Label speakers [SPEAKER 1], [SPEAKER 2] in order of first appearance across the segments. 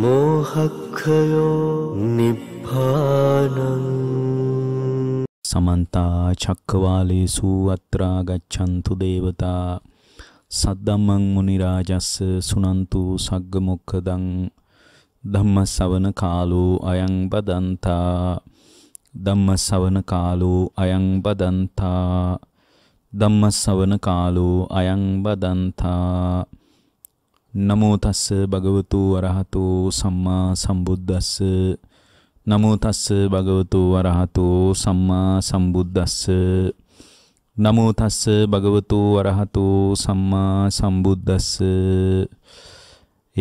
[SPEAKER 1] මෝහක්කයෝ නිප්පානං සමන්තා චක්කවාලේසු අත්‍රා ගච්ඡන්තු දේවතා සද්දම්මං මුනි රාජස්ස සුනන්තු සග්ග මොක්ඛදං ධම්ම ශවන කාලෝ අයං බදන්තා ධම්ම ශවන කාලෝ අයං බදන්තා ධම්ම ශවන කාලෝ අයං බදන්තා නමෝ තස්ස භගවතු වරහතු සම්මා සම්බුද්දස්ස නමෝ තස්ස භගවතු වරහතු සම්මා සම්බුද්දස්ස නමෝ තස්ස භගවතු වරහතු සම්මා සම්බුද්දස්ස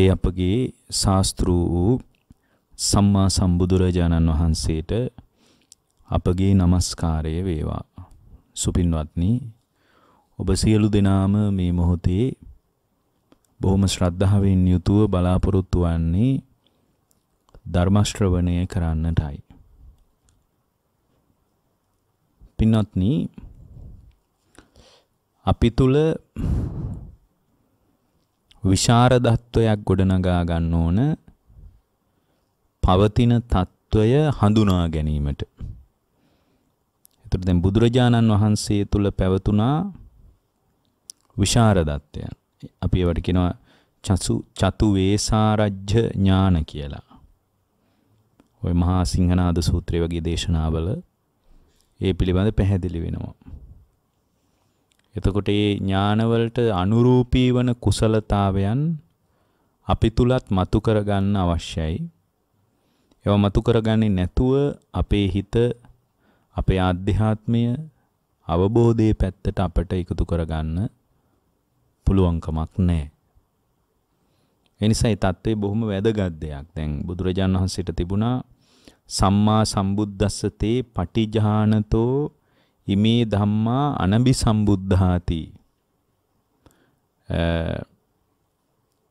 [SPEAKER 1] ඒ අපගේ ශාස්ත්‍රු වූ සම්මා සම්බුදුරජාණන් වහන්සේට අපගේ নমස්කාරය වේවා සුපින්වත්නි ඔබ සියලු දෙනාම මේ මොහොතේ බොහොම ශ්‍රද්ධාවෙන් යුතුව බලාපොරොත්තු වන්නේ ධර්ම ශ්‍රවණය කරන්නටයි. පින්වත්නි අපි තුල විශාරදත්වයක් ගොඩනගා ගන්න ඕන පවතින తত্ত্বය හඳුනා ගැනීමට. එතකොට දැන් බුදුරජාණන් වහන්සේ තුල පැවතුනා විශාරදත්වයන්. අපි ඒවට කියනවා චසු චතු වේසාරජ්‍ය ඥාන කියලා. ওই මහා සිංහනාද සූත්‍රය වගේ දේශනාවල ඒ පිළිබඳ පැහැදිලි වෙනවා. එතකොට මේ ඥානවලට අනුරූපී වන කුසලතාවයන් අපි තුලත් මතු කරගන්න අවශ්‍යයි. ඒව මතු කරගන්නේ නැතුව අපේ හිත අපේ ආධ්‍යාත්මය අවබෝධයේ පැත්තට අපට එකතු කරගන්න පුළුවන්කමක් නැහැ. එනිසා මේ தત્ත්වය බොහොම වැදගත් දෙයක්. දැන් බුදුරජාණන් වහන්සේට තිබුණා සම්මා සම්බුද්දස්සතේ පටිජානතෝ ඉමේ ධම්මා අනබි සම්බුද්ධාති.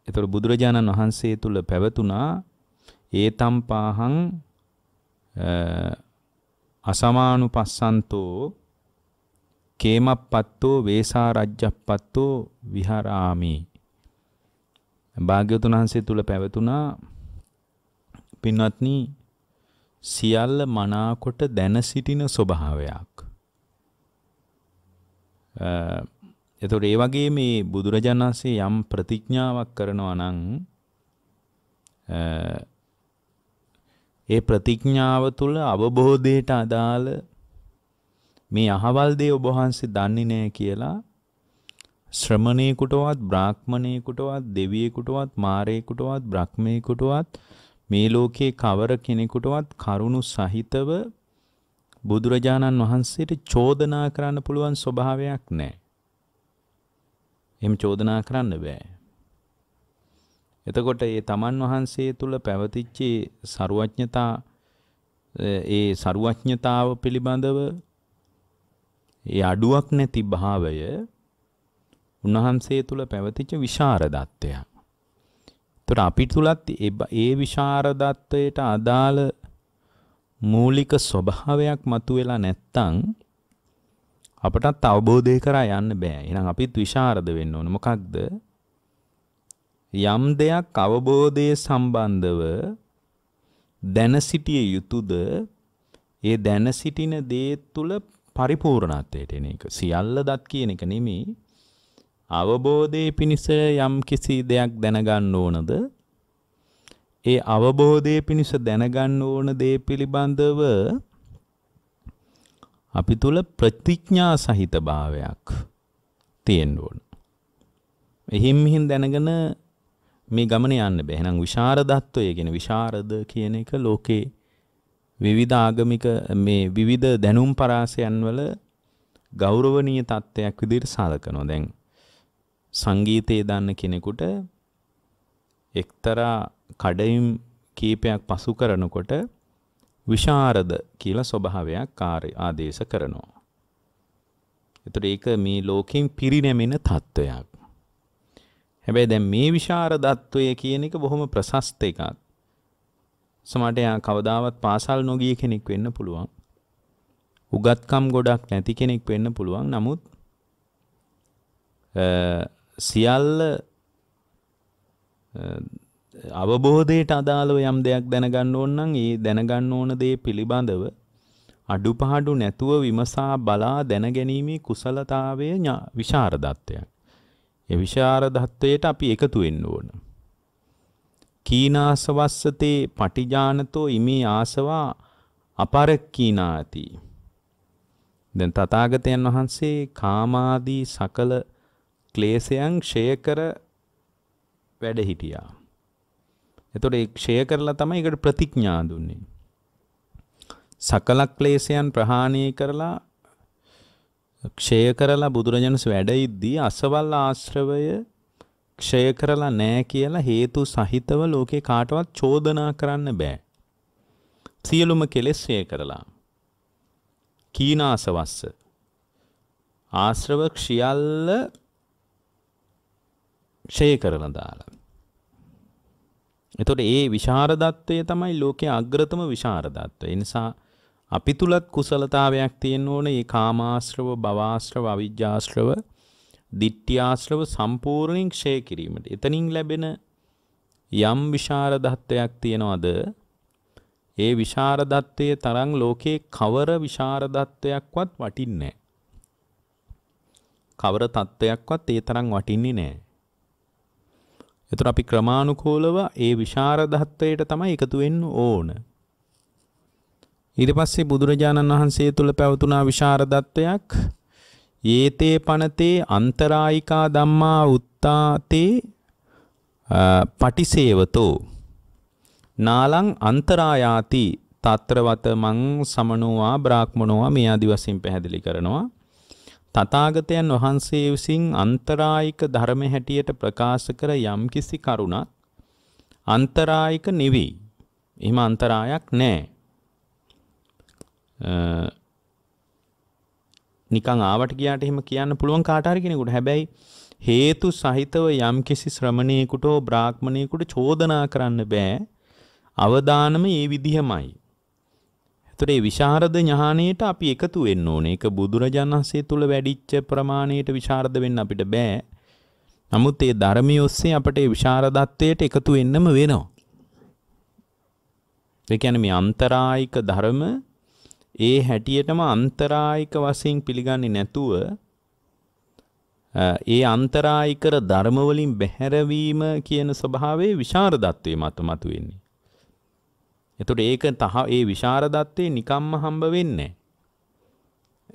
[SPEAKER 1] එතකොට බුදුරජාණන් වහන්සේ තුල පැවතුණා ඒතම් පාහං අසමානුපස්සන්තෝ කේමප්පත්තෝ වේසා රජ්ජප්පත්තෝ විහාරාමි භාග්‍යවතුන් වහන්සේ තුල පැවතුනා පින්වත්නි සියල්ල මනාකොට දැන සිටින ස්වභාවයක් එතකොට ඒ වගේ මේ බුදුරජාණන් වහන්සේ යම් ප්‍රතිඥාවක් කරනවා නම් ඒ ප්‍රතිඥාව තුළ අවබෝධයට අදාළ මේ අහවල් දේ ඔබ වහන්සේ දන්නේ නැහැ කියලා ශ්‍රමණේකුටවත් බ්‍රාහ්මණේකුටවත් දෙවියෙකුටවත් මාරේකුටවත් බ්‍රහ්මේකුටවත් මේ ලෝකේ කවර කෙනෙකුටවත් කරුණු සහිතව බුදුරජාණන් වහන්සේට චෝදනා කරන්න පුළුවන් ස්වභාවයක් නැහැ. එහෙම චෝදනා කරන්න බෑ. එතකොට ඒ තමන් වහන්සේ තුල පැවතිච්ච සරුවඥතා ඒ සරුවඥතාව පිළිබඳව ඒ අඩුවක් නැති භාවය උන්වහන්සේ තුල පැවතිච්ච විශාරදත්වය. ඒතර අපි තුලත් ඒ විශාරදත්වයට අදාළ මූලික ස්වභාවයක් මතුවෙලා නැත්තම් අපටත් අවබෝධය කරා යන්න බෑ. එහෙනම් අපිත් විශාරද වෙන්න ඕන. මොකක්ද? යම් දෙයක් අවබෝධයේ සම්බන්ධව දැන සිටිය යුතුයද? ඒ දැන සිටින දේ තුල පරිපූර්ණත්වයට එන එක. සියල්ල දත් කියන එක නෙමෙයි. අවබෝධයේ පිණිස යම් කිසි දෙයක් දැනගන්න ඕනද ඒ අවබෝධයේ පිණිස දැනගන්න ඕන දේ පිළිබඳව අපි තුල ප්‍රතිඥා සහිත භාවයක් තියෙන්න ඕන. එහිම් මෙහින් දැනගෙන මේ ගමන යන්න බෑ. එහෙනම් විශාරදත්වය කියන විශාරද කියන එක ලෝකේ විවිධ ආගමික මේ විවිධ දැනුම් පරාසයන් වල ගෞරවනීය තත්ත්වයක් විදිහට සලකනවා. දැන් සංගීතයේ දන්න කෙනෙකුට එක්තරා කඩයිම් කීපයක් පසු කරනකොට විශාරද කියලා ස්වභාවයක් කාර්ය ආදේශ කරනවා. එතකොට ඒක මේ ලෝකෙන් පිරිනැමෙන තත්වයක්. හැබැයි දැන් මේ විශාරදත්වය කියන එක බොහොම ප්‍රශස්ත එකක්. සමහරට යා කවදාවත් පාසල් නොගිය කෙනෙක් වෙන්න පුළුවන්. උගත්කම් ගොඩක් නැති කෙනෙක් වෙන්න පුළුවන්. නමුත් සියල්ල අවබෝධයට අදාළව යම් දෙයක් දැනගන්න ඕන නම් ඒ දැනගන්න ඕන දේ පිළිබඳව අඩුපාඩු නැතුව විමසා බලා දැනගැනීමේ කුසලතාවයේ විශාරදත්වයක්. ඒ විශාරදත්වයට අපි එකතු වෙන්න ඕන. කීනාසවස්සතේ පටිජානතෝ ඉමේ ආසවා අපරක්කීනාති. දැන් තථාගතයන් වහන්සේ කාමාදී සකල ක්ලේශයන් ක්ෂය කර වැඩ හිටියා. එතකොට ඒ ක්ෂය කරලා තමයි ඒකට ප්‍රතිඥා දුන්නේ. සකල ක්ලේශයන් ප්‍රහාණය කරලා ක්ෂය කරලා බුදුරජාණන් වැඩිද්දී අසවල් ආශ්‍රවය ක්ෂය කරලා නැහැ කියලා හේතු සහිතව ලෝකේ කාටවත් චෝදනා කරන්න බෑ. සියලුම කෙලෙස් ක්ෂය කරලා. කීනාසවස්ස ආශ්‍රව ක්ෂියල්ල ෂේ කරලා දාලා. එතකොට ඒ විශාරදත්වය තමයි ලෝකයේ අග්‍රතම විශාරදත්වය. ඒ නිසා අපි තුලත් කුසලතාවයක් තියෙන්න ඕනේ මේ කාමාශ්‍රව, භවආශ්‍රව, අවිජ්ජාශ්‍රව, ditthියාශ්‍රව සම්පූර්ණයෙන් ක්ෂය කිරීමට. එතනින් ලැබෙන යම් විශාරදත්වයක් තියනවාද? ඒ විශාරදත්වයේ තරම් ලෝකේ කවර විශාරදත්වයක්වත් වටින්නේ නැහැ. කවර තත්වයක්වත් ඒ තරම් වටින්නේ නැහැ. එතුර අපි ක්‍රමානුකූලව ඒ විශාරධත්වයට තමයි එකතුවෙන්න ඕන. ඉරි පස්සේ බුදුරජාණන් වහන්සේ තුළ පැවතුනා විශාරධත්වයක් ඒතේ පනතේ අන්තරායිකා දම්මා උත්තාතේ පටිසේවතෝ නාලං අන්තරායාති තත්‍රවත මං සමනවා බ්‍රාහ්මණෝවා මේ ආදි වශයෙන් පැහැදිලි කරනවා තථාගතයන් වහන්සේ විසින් අන්තරායික ධර්ම හැටියට ප්‍රකාශ කර යම්කිසි කරුණක් අන්තරායික නිවි. එහෙම අන්තරායක් නැහැ. නිකං ආවට ගියාට එහෙම කියන්න පුළුවන් කාට හරි කෙනෙකුට. හැබැයි හේතු සහිතව යම්කිසි ශ්‍රමණේකට හෝ බ්‍රාහ්මණේකට චෝදනා කරන්න බෑ. අවදානම ඒ විදිහමයි. ඒතර ඒ විශාරද ඥානයට අපි එකතු වෙන්න ඕනේ. ඒක බුදුරජාණන් වහන්සේ තුල වැඩිච්ච ප්‍රමාණයට විශාරද වෙන්න අපිට බෑ. නමුත් ඒ ධර්මිය ඔස්සේ අපට ඒ විශාරදත්වයට එකතු වෙන්නම වෙනවා. ඒ කියන්නේ මේ අන්තරායික ධර්ම ඒ හැටියටම අන්තරායික වශයෙන් පිළිගන්නේ නැතුව ඒ අන්තරායිකර ධර්ම වලින් බැහැරවීම කියන ස්වභාවයේ විශාරදත්වයේ මත මතුවෙන්නේ. එතකොට ඒක තහ ඒ විශාරදත්වයේ නිකම්ම හම්බ වෙන්නේ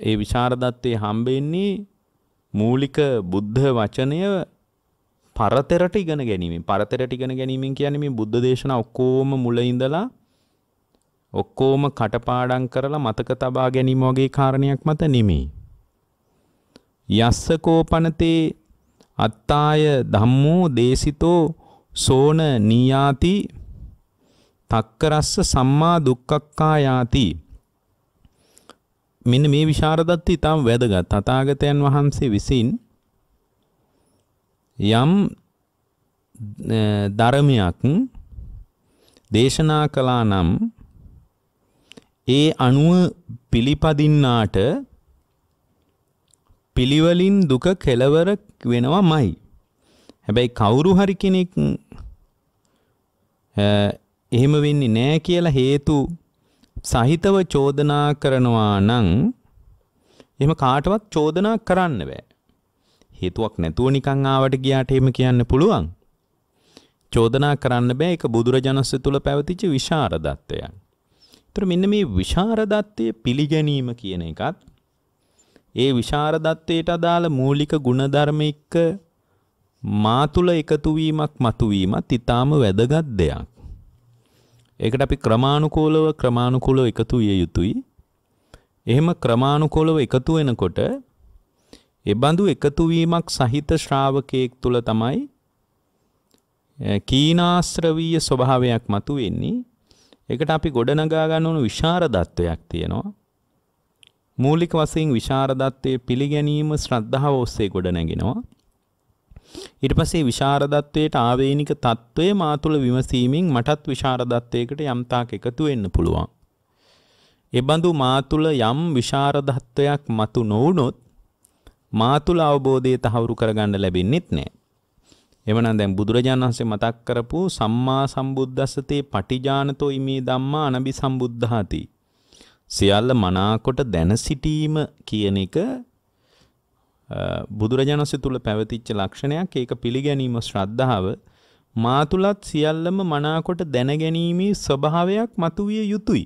[SPEAKER 1] ඒ විශාරදත්වයේ හම්බ මූලික බුද්ධ වචනය පරතරට ඉගෙන ගැනීමෙන් පරතරට ඉගෙන ගැනීමෙන් කියන්නේ මේ බුද්ධ දේශනා ඔක්කොම මුල ඉඳලා ඔක්කොම කටපාඩම් කරලා මතක තබා ගැනීම වගේ කාරණයක් මත නෙමෙයි. යස්ස කෝපනතේ අත්තාය ධම්මෝ දේසිතෝ සෝන නියාති තක්කරස්ස සම්මා දුක්ඛක්ඛා යාති මෙන්න මේ විශාරදත්ත ඉතාම වැදගත්. තථාගතයන් වහන්සේ විසින් යම් ධර්මයක් දේශනා කළා නම් ඒ අනුව පිළිපදින්නාට පිළිවලින් දුක කෙලවර වෙනවාමයි. හැබැයි කවුරු හරි කෙනෙක් එහෙම වෙන්නේ නෑ කියලා හේතු සහිතව චෝදනා කරනවා නම් එහෙම කාටවත් චෝදනා කරන්න බෑ. හේතුවක් නැතුව නිකන් ආවට ගියාට එහෙම කියන්න පුළුවන්. චෝදනා කරන්න බෑ ඒක බුදුරජාණන්සේ තුල පැවතිච්ච විශාරදත්වයක්. ඒතර මෙන්න මේ විශාරදත්වයේ පිළිගැනීම කියන එකත් ඒ විශාරදත්වයට අදාළ මූලික ගුණධර්ම එක්ක මා තුල එකතු වීමක් මතුවීමත් ඊටාම වැදගත් දෙයක්. ඒකට අපි ක්‍රමානුකූලව ක්‍රමානුකූලව එකතු විය යුතුයි. එහෙම ක්‍රමානුකූලව එකතු වෙනකොට එබඳු එකතු වීමක් සහිත ශ්‍රාවකයෙක් තුල තමයි කීනාශ්‍රවීය ස්වභාවයක් මතු වෙන්නේ. ඒකට අපි ගොඩනගා ගන්න ඕන විශාරදත්වයක් තියෙනවා. මූලික වශයෙන් විශාරදත්වයේ පිළිගැනීම ශ්‍රද්ධාව ඔස්සේ ගොඩනැගෙනවා. ඊට පස්සේ විශාරදත්වයට ආවේනික తত্ত্বය මා තුළ විමසීමෙන් මටත් විශාරදත්වයකට යම්තාක් එකතු වෙන්න පුළුවන්. එබඳු මා තුළ යම් විශාරදත්වයක් මතු නොවුනොත් මා තුළ අවබෝධය තහවුරු කරගන්න ලැබෙන්නේත් නැහැ. එවනම් දැන් බුදුරජාණන් වහන්සේ මතක් කරපු සම්මා සම්බුද්දස්සතේ පටිජානතෝ ඉමේ ධම්මා අනබි සම්බුද්ධාති. සියල්ල මනාකොට දැන සිටීම කියන එක බුදුරජාණන්සේ තුල පැවතිච්ච ලක්ෂණයක් ඒක පිළිගැනීම ශ්‍රද්ධාව මා තුලත් සියල්ලම මනාකොට දැනගැනීමේ ස්වභාවයක් මතුවිය යුතුයි.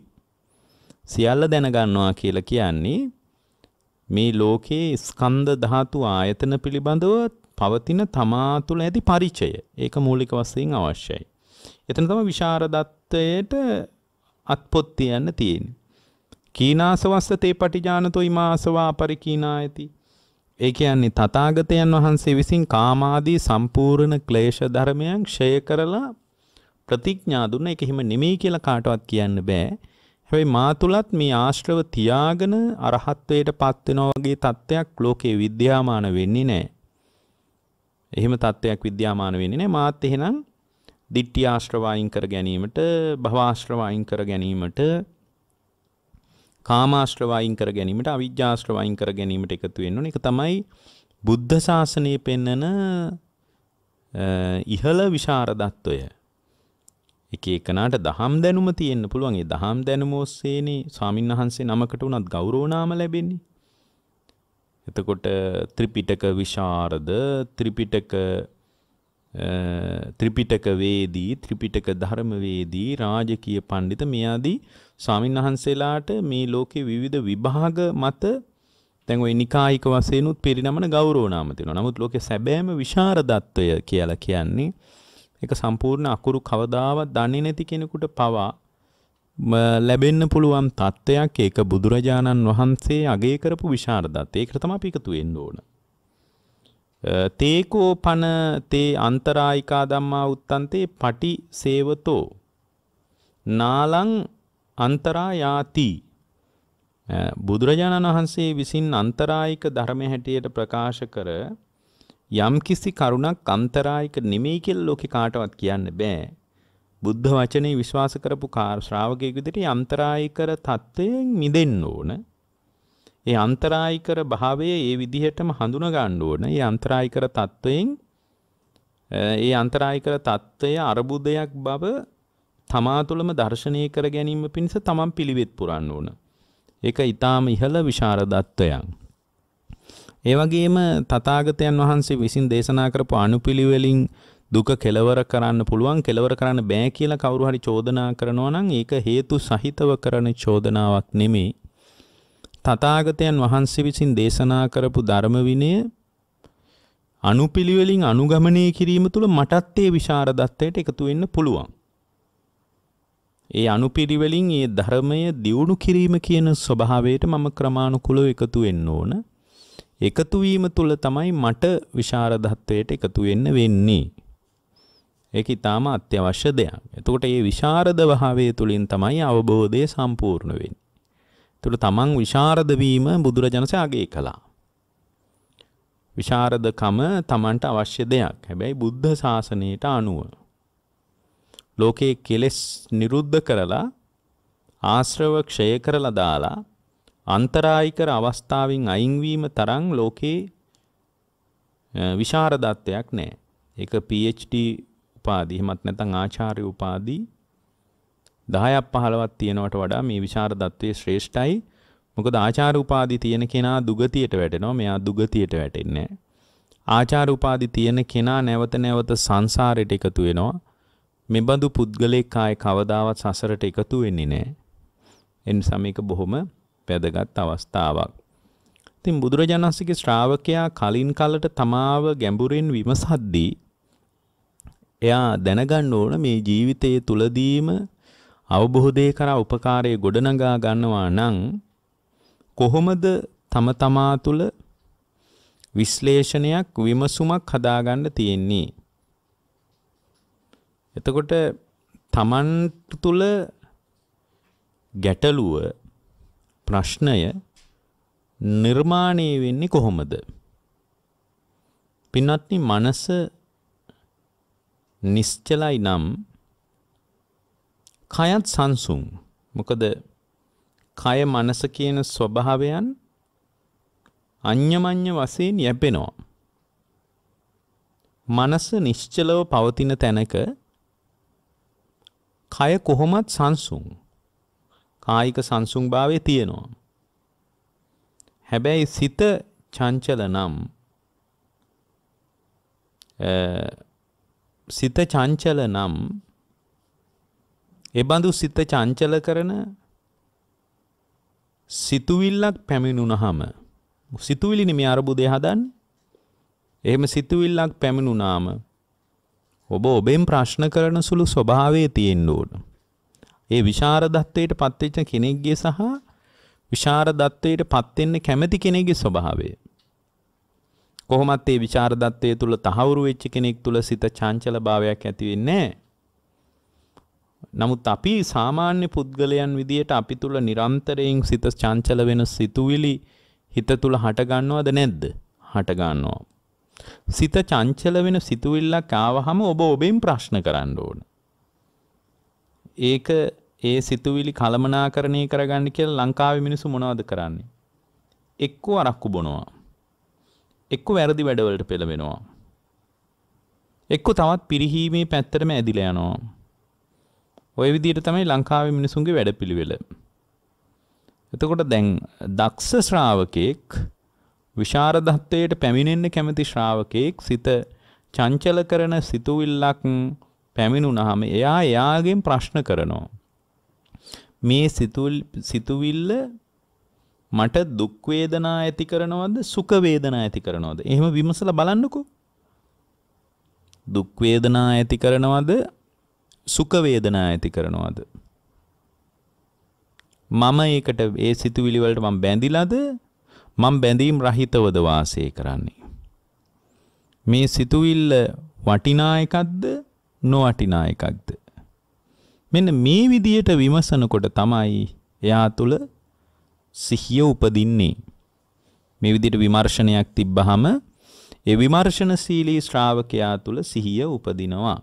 [SPEAKER 1] සියල්ල දැනගන්නවා කියලා කියන්නේ මේ ලෝකයේ ස්කන්ධ ධාතු ආයතන පිළිබඳව පවතින තමා තුළ ඇති පරිචය. ඒක මූලික වශයෙන් අවශ්‍යයි. එතන තමයි විශාරදත්වයට අත්පොත් තියන්න තියෙන්නේ. කීනාසවස්ස තේ පටිජානතෝ ඉමාසවා පරිකීනා ඇති. ඒ කියන්නේ තථාගතයන් වහන්සේ විසින් කාමාදී සම්පූර්ණ ක්ලේශ ධර්මයන් ක්ෂය කරලා ප්‍රතිඥා දුන්න ඒක හිම නෙමෙයි කියලා කාටවත් කියන්න බෑ. හැබැයි මා තුලත් මේ ආශ්‍රව තියාගෙන අරහත්වයට පත් වෙනවා වගේ தත්ත්වයක් ලෝකේ විද්‍යාමාන වෙන්නේ නෑ. එහෙම தත්ත්වයක් විද්‍යාමාන වෙන්නේ නෑ. මාත් එහෙනම් දිට්ඨි ආශ්‍රව අයින් කර ගැනීමට භව ආශ්‍රව අයින් කර ගැනීමට කාමාශ්‍රව අයින් කර ගැනීමට අවිජ්ජාශ්‍රව අයින් කර ගැනීමට එකතු වෙන්න ඕනේ. ඒක තමයි බුද්ධ ශාසනයේ පෙන්වන ඉහළ විශාරදත්වය. එක එකනාට දහම් දැනුම තියෙන්න පුළුවන්. ඒ දහම් දැනුම ඔස්සේනේ ස්වාමින්වහන්සේ නමකට උනත් ගෞරව නාම ලැබෙන්නේ. එතකොට ත්‍රිපිටක විශාරද ත්‍රිපිටක ත්‍රිපිටක වේදී ත්‍රිපිටක ධර්මවේදී රාජකීය පඬිත මෙයාදී ස්වාමීන් වහන්සේලාට මේ ලෝකේ විවිධ විභාග මත දැන් ওই නිකායික වශයෙන් උත් පිරිනමන ගෞරව නාම තියෙනවා. නමුත් ලෝකේ සැබෑම විශාරදත්වය කියලා කියන්නේ ඒක සම්පූර්ණ අකුරු කවදාවත් දන්නේ නැති කෙනෙකුට පවා ලැබෙන්න පුළුවන් තත්ත්වයක් ඒක බුදුරජාණන් වහන්සේ අගය කරපු විශාරදත්වය. ඒකට තමයි අපි එකතු වෙන්න ඕනේ. තේකෝ පන තේ අන්තරායිකා ධම්මා උත්තන්තේ පටි සේවතෝ නාලං අන්තරායාති බුදුරජාණන් වහන්සේ විසින් අන්තරායික ධර්ම හැටියට ප්‍රකාශ කර යම්කිසි කරුණක් අන්තරායික නෙමෙයි කියලා ලෝකේ කාටවත් කියන්න බෑ. බුද්ධ වචනේ විශ්වාස කරපු ශ්‍රාවකයෙකු විදිහට අන්තරායිකර තත්වයෙන් මිදෙන්න ඕන. ඒ අන්තරායිකර භාවය ඒ විදිහටම හඳුනා ගන්න ඕන. ඒ අන්තරායිකර தত্ত্বයෙන් ඒ අන්තරායිකර தত্ত্বය අරුබුදයක් බව තමා තුළම දර්ශනය කර ගැනීම පිණිස තමන් පිළිවෙත් පුරන්න ඕන. ඒක ඊටාම ඉහළ විශාරදත්වයක්. ඒ වගේම තථාගතයන් වහන්සේ විසින් දේශනා කරපු අනුපිළිවෙලින් දුක කෙලවර කරන්න පුළුවන් කෙලවර කරන්න බෑ කියලා කවුරු හරි චෝදනා කරනවා නම් ඒක හේතු සහිතව කරන චෝදනාවක් නෙමෙයි. තථාගතයන් වහන්සේ විසින් දේශනා කරපු ධර්ම විනය අනුපිළිවෙලින් අනුගමනය කිරීම තුළ මටත් ඒ විශාරදත්වයට එකතු වෙන්න පුළුවන්. ඒ අනුපිළිවෙලින් ඒ ධර්මය දියුණු කිරීම කියන ස්වභාවයට මම ක්‍රමානුකූලව එකතු වෙන්න ඕන. එකතු වීම තුළ තමයි මට විශාරදත්වයට එකතු වෙන්න වෙන්නේ. ඒක ඊටාම අත්‍යවශ්‍ය දෙයක්. එතකොට මේ විශාරදභාවය තුළින් තමයි අවබෝධය සම්පූර්ණ වෙන්නේ. එතකොට තමන් විශාරද වීම බුදුරජාණන්සේ අගය කළා. විශාරදකම තමන්ට අවශ්‍ය දෙයක්. හැබැයි බුද්ධ ශාසනයට අනුව ලෝකයේ කෙලෙස් නිරුද්ධ කරලා ආශ්‍රව ක්ෂය කරලා දාලා අන්තරායිකර අවස්ථාවෙන් අයින්වීම තරම් ලෝකේ විශාරදත්වයක් නැහැ. ඒක PhD උපාධි එහෙමත් නැත්නම් ආචාර්ය උපාධි 10ක් 15ක් තියෙනවට වඩා මේ විචාර தત્ත්වයේ ශ්‍රේෂ්ඨයි. මොකද ආචාර උපාදි තියෙන කෙනා දුගතියට වැටෙනවා. මෙයා දුගතියට වැටෙන්නේ නැහැ. ආචාර උපාදි තියෙන කෙනා නැවත නැවත සංසාරයට එකතු වෙනවා. මෙබඳු පුද්ගලෙක් ආයේ කවදාවත් සසරට එකතු වෙන්නේ නැහැ. එනිසා මේක බොහොම වැදගත් අවස්ථාවක්. ඉතින් බුදුරජාණන්සේගේ ශ්‍රාවකයා කලින් කලට තමාව ගැඹුරින් විමසද්දී එයා දැනගන්න ඕන මේ ජීවිතයේ තුලදීම අවබෝධය කරා උපකාරයේ ගොඩනගා ගන්නවා නම් කොහොමද තම තමා තුළ විශ්ලේෂණයක් විමසුමක් හදාගන්න තියෙන්නේ එතකොට තමන් තුළ ගැටලුව ප්‍රශ්නය නිර්මාණය වෙන්නේ කොහොමද? පින්වත්නි මනස නිශ්චලයි නම් කයත් සංසුන්. මොකද කය මනස කියන ස්වභාවයන් අඤ්ඤමඤ්ඤ වශයෙන් යැපෙනවා. මනස නිශ්චලව පවතින තැනක කය කොහොමත් සංසුන්. කායික සංසුන්භාවය තියෙනවා. හැබැයි සිත චංචල නම් සිත චංචල නම් එබඳු සිත චංචල කරන සිතුවිල්ලක් පැමිණුණහම සිතුවිලි නෙමෙයි අරබුදය හදන්නේ. එහෙම සිතුවිල්ලක් පැමිණුණාම ඔබ ඔබෙන් ප්‍රශ්න කරන සුළු ස්වභාවයේ තියෙන්න ඕන. ඒ විශාරදත්වයට පත්වෙච්ච කෙනෙක්ගේ සහ විශාරදත්වයට පත් වෙන්න කැමති කෙනෙක්ගේ ස්වභාවය. කොහොමත් ඒ විචාරදත්වය තුළ තහවුරු වෙච්ච කෙනෙක් තුළ සිත චංචල භාවයක් ඇති වෙන්නේ නැහැ. නමුත් අපි සාමාන්‍ය පුද්ගලයන් විදියට අපි තුළ නිරන්තරයෙන් සිත චංචල වෙන සිතුවිලි හිත තුළ හටගන්නවද නැද්ද? හටගන්නවා. සිත චංචල වෙන සිතුවිල්ලක් ආවහම ඔබ ඔබෙන් ප්‍රශ්න කරන්න ඕන. ඒක ඒ සිතුවිලි කලමනාකරණය කරගන්න කියලා ලංකාවේ මිනිස්සු මොනවද කරන්නේ? එක්කෝ අරක්කු බොනවා. එක්කෝ වැරදි වැඩවලට පෙළඹෙනවා. එක්කෝ තවත් පිරිහීමේ පැත්තටම ඇදිලා යනවා. ඔය විදිහට තමයි ලංකාවේ මිනිසුන්ගේ වැඩපිළිවෙල. එතකොට දැන් දක්ෂ ශ්‍රාවකෙක් විශාරදත්වයට පැමිණෙන්න කැමති ශ්‍රාවකෙක් සිත චංචල කරන සිතුවිල්ලක් පැමිණුනහම එයා එයාගෙන් ප්‍රශ්න කරනවා. මේ සිතුවිල්ල මට දුක් වේදනා ඇති කරනවද සුඛ වේදනා ඇති කරනවද එහෙම විමසලා බලන්නකෝ දුක් වේදනා ඇති කරනවද සුඛ වේදනා ඇති කරනවද? මම ඒකට ඒ සිතුවිලි වලට මම බැඳිලාද? මම බැඳීම් රහිතවද වාසය කරන්නේ? මේ සිතුවිල්ල වටිනා එකක්ද? නොවටිනා එකක්ද? මෙන්න මේ විදියට විමසනකොට තමයි එයා තුල සිහිය උපදින්නේ. මේ විදිහට විමර්ශනයක් තිබ්බහම ඒ විමර්ශනශීලී ශ්‍රාවකයා තුල සිහිය උපදිනවා.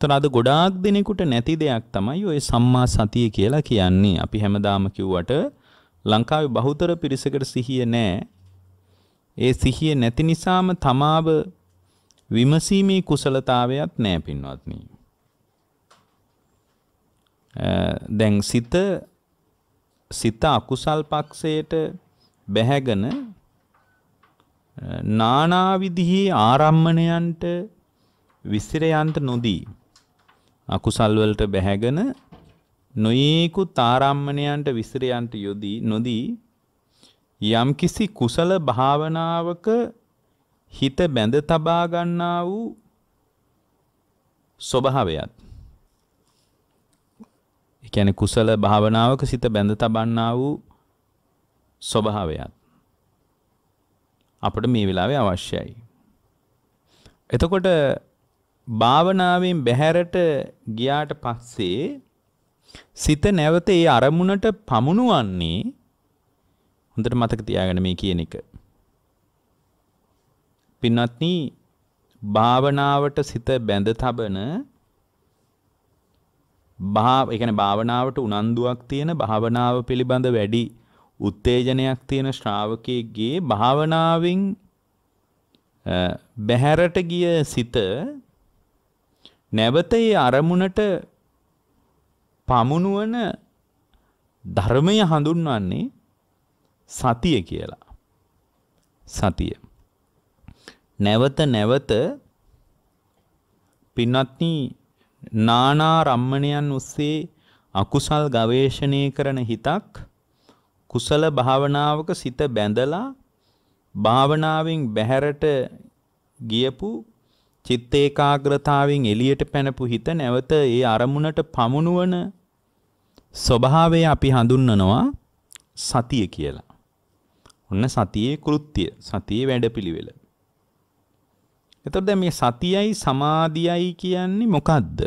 [SPEAKER 1] තොර අද ගොඩාක් දෙනෙකුට නැති දෙයක් තමයි ඔය සම්මා සතිය කියලා කියන්නේ. අපි හැමදාම කිව්වට ලංකාවේ බහුතර පිරිසකට සිහිය නැහැ. ඒ සිහිය නැති නිසාම තමාව විමසීමේ කුසලතාවයක් නැහැ පින්වත්නි. දැන් සිත සිත අකුසල් පක්ෂයට බැහැගෙන නානා විදිහේ ආරම්මණයන්ට විස්තරයන්ට නොදී අකුසල් වලට බැහැගෙන නොයේකුත් ආරම්මණයන්ට විසිරයන්ට යොදී නොදී යම්කිසි කුසල භාවනාවක හිත බැඳ තබා ගන්නා වූ ස්වභාවයත් ඒ කියන්නේ කුසල භාවනාවක සිත බැඳ තබන්නා වූ ස්වභාවයත් අපට මේ වෙලාවේ අවශ්‍යයි. එතකොට භාවනාවෙන් බැහැරට ගියාට පස්සේ සිත නැවත ඒ අරමුණට පමුණුවන්නේ හොඳට මතක තියාගන්න මේ කියන එක. පින්වත්නි භාවනාවට සිත බැඳ තබන භා ඒ කියන්නේ භාවනාවට උනන්දුවක් තියෙන භාවනාව පිළිබඳ වැඩි උත්තේජනයක් තියෙන ශ්‍රාවකයෙක්ගේ භාවනාවෙන් බැහැරට ගිය සිත නැවත ඒ අරමුණට පමුණුවන ධර්මය හඳුන්වන්නේ සතිය කියලා. සතිය. නැවත නැවත පින්වත්නි නානා රම්මණයන් ඔස්සේ අකුසල් ගවේෂණය කරන හිතක් කුසල භාවනාවක සිත බැඳලා භාවනාවෙන් බැහැරට ගියපු චිත්ත ඒකාග්‍රතාවෙන් එළියට පැනපු හිත නැවත ඒ අරමුණට පමුණුවන ස්වභාවය අපි හඳුන්වනවා සතිය කියලා. ඔන්න සතියේ කෘත්‍ය, සතියේ වැඩපිළිවෙල. එතකොට දැන් මේ සතියයි සමාධියයි කියන්නේ මොකද්ද?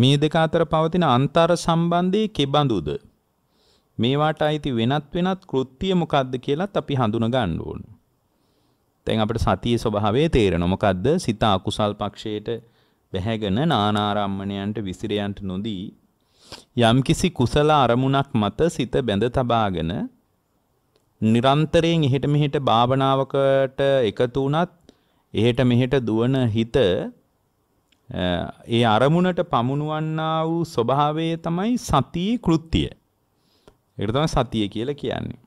[SPEAKER 1] මේ දෙක අතර පවතින අන්තර් සම්බන්ධයේ කෙබඳුද? මේවාට අයිති වෙනත් වෙනත් කෘත්‍ය මොකද්ද කියලත් අපි හඳුනා ගන්න ඕනේ. තැන් අපට සතිය ස්වභාවේ තේරෙන මොකක්ද සිත අකුසල් පක්ෂයට බැහැගෙන නානාරම්මණයන්ට විසිරයන්ට නොදී යම්කිසි කුසල අරමුණක් මත සිත බැඳ තබාගෙන නිරන්තරයෙන් එහෙට මෙහෙට භාවනාවකට එකතු වුණත් එහෙට මෙහෙට දුවන හිත ඒ අරමුණට පමුණුවන්නා වූ ස්වභාවය තමයි සතියේ කෘත්‍යය. ඒකට තමයි සතිය කියලා කියන්නේ.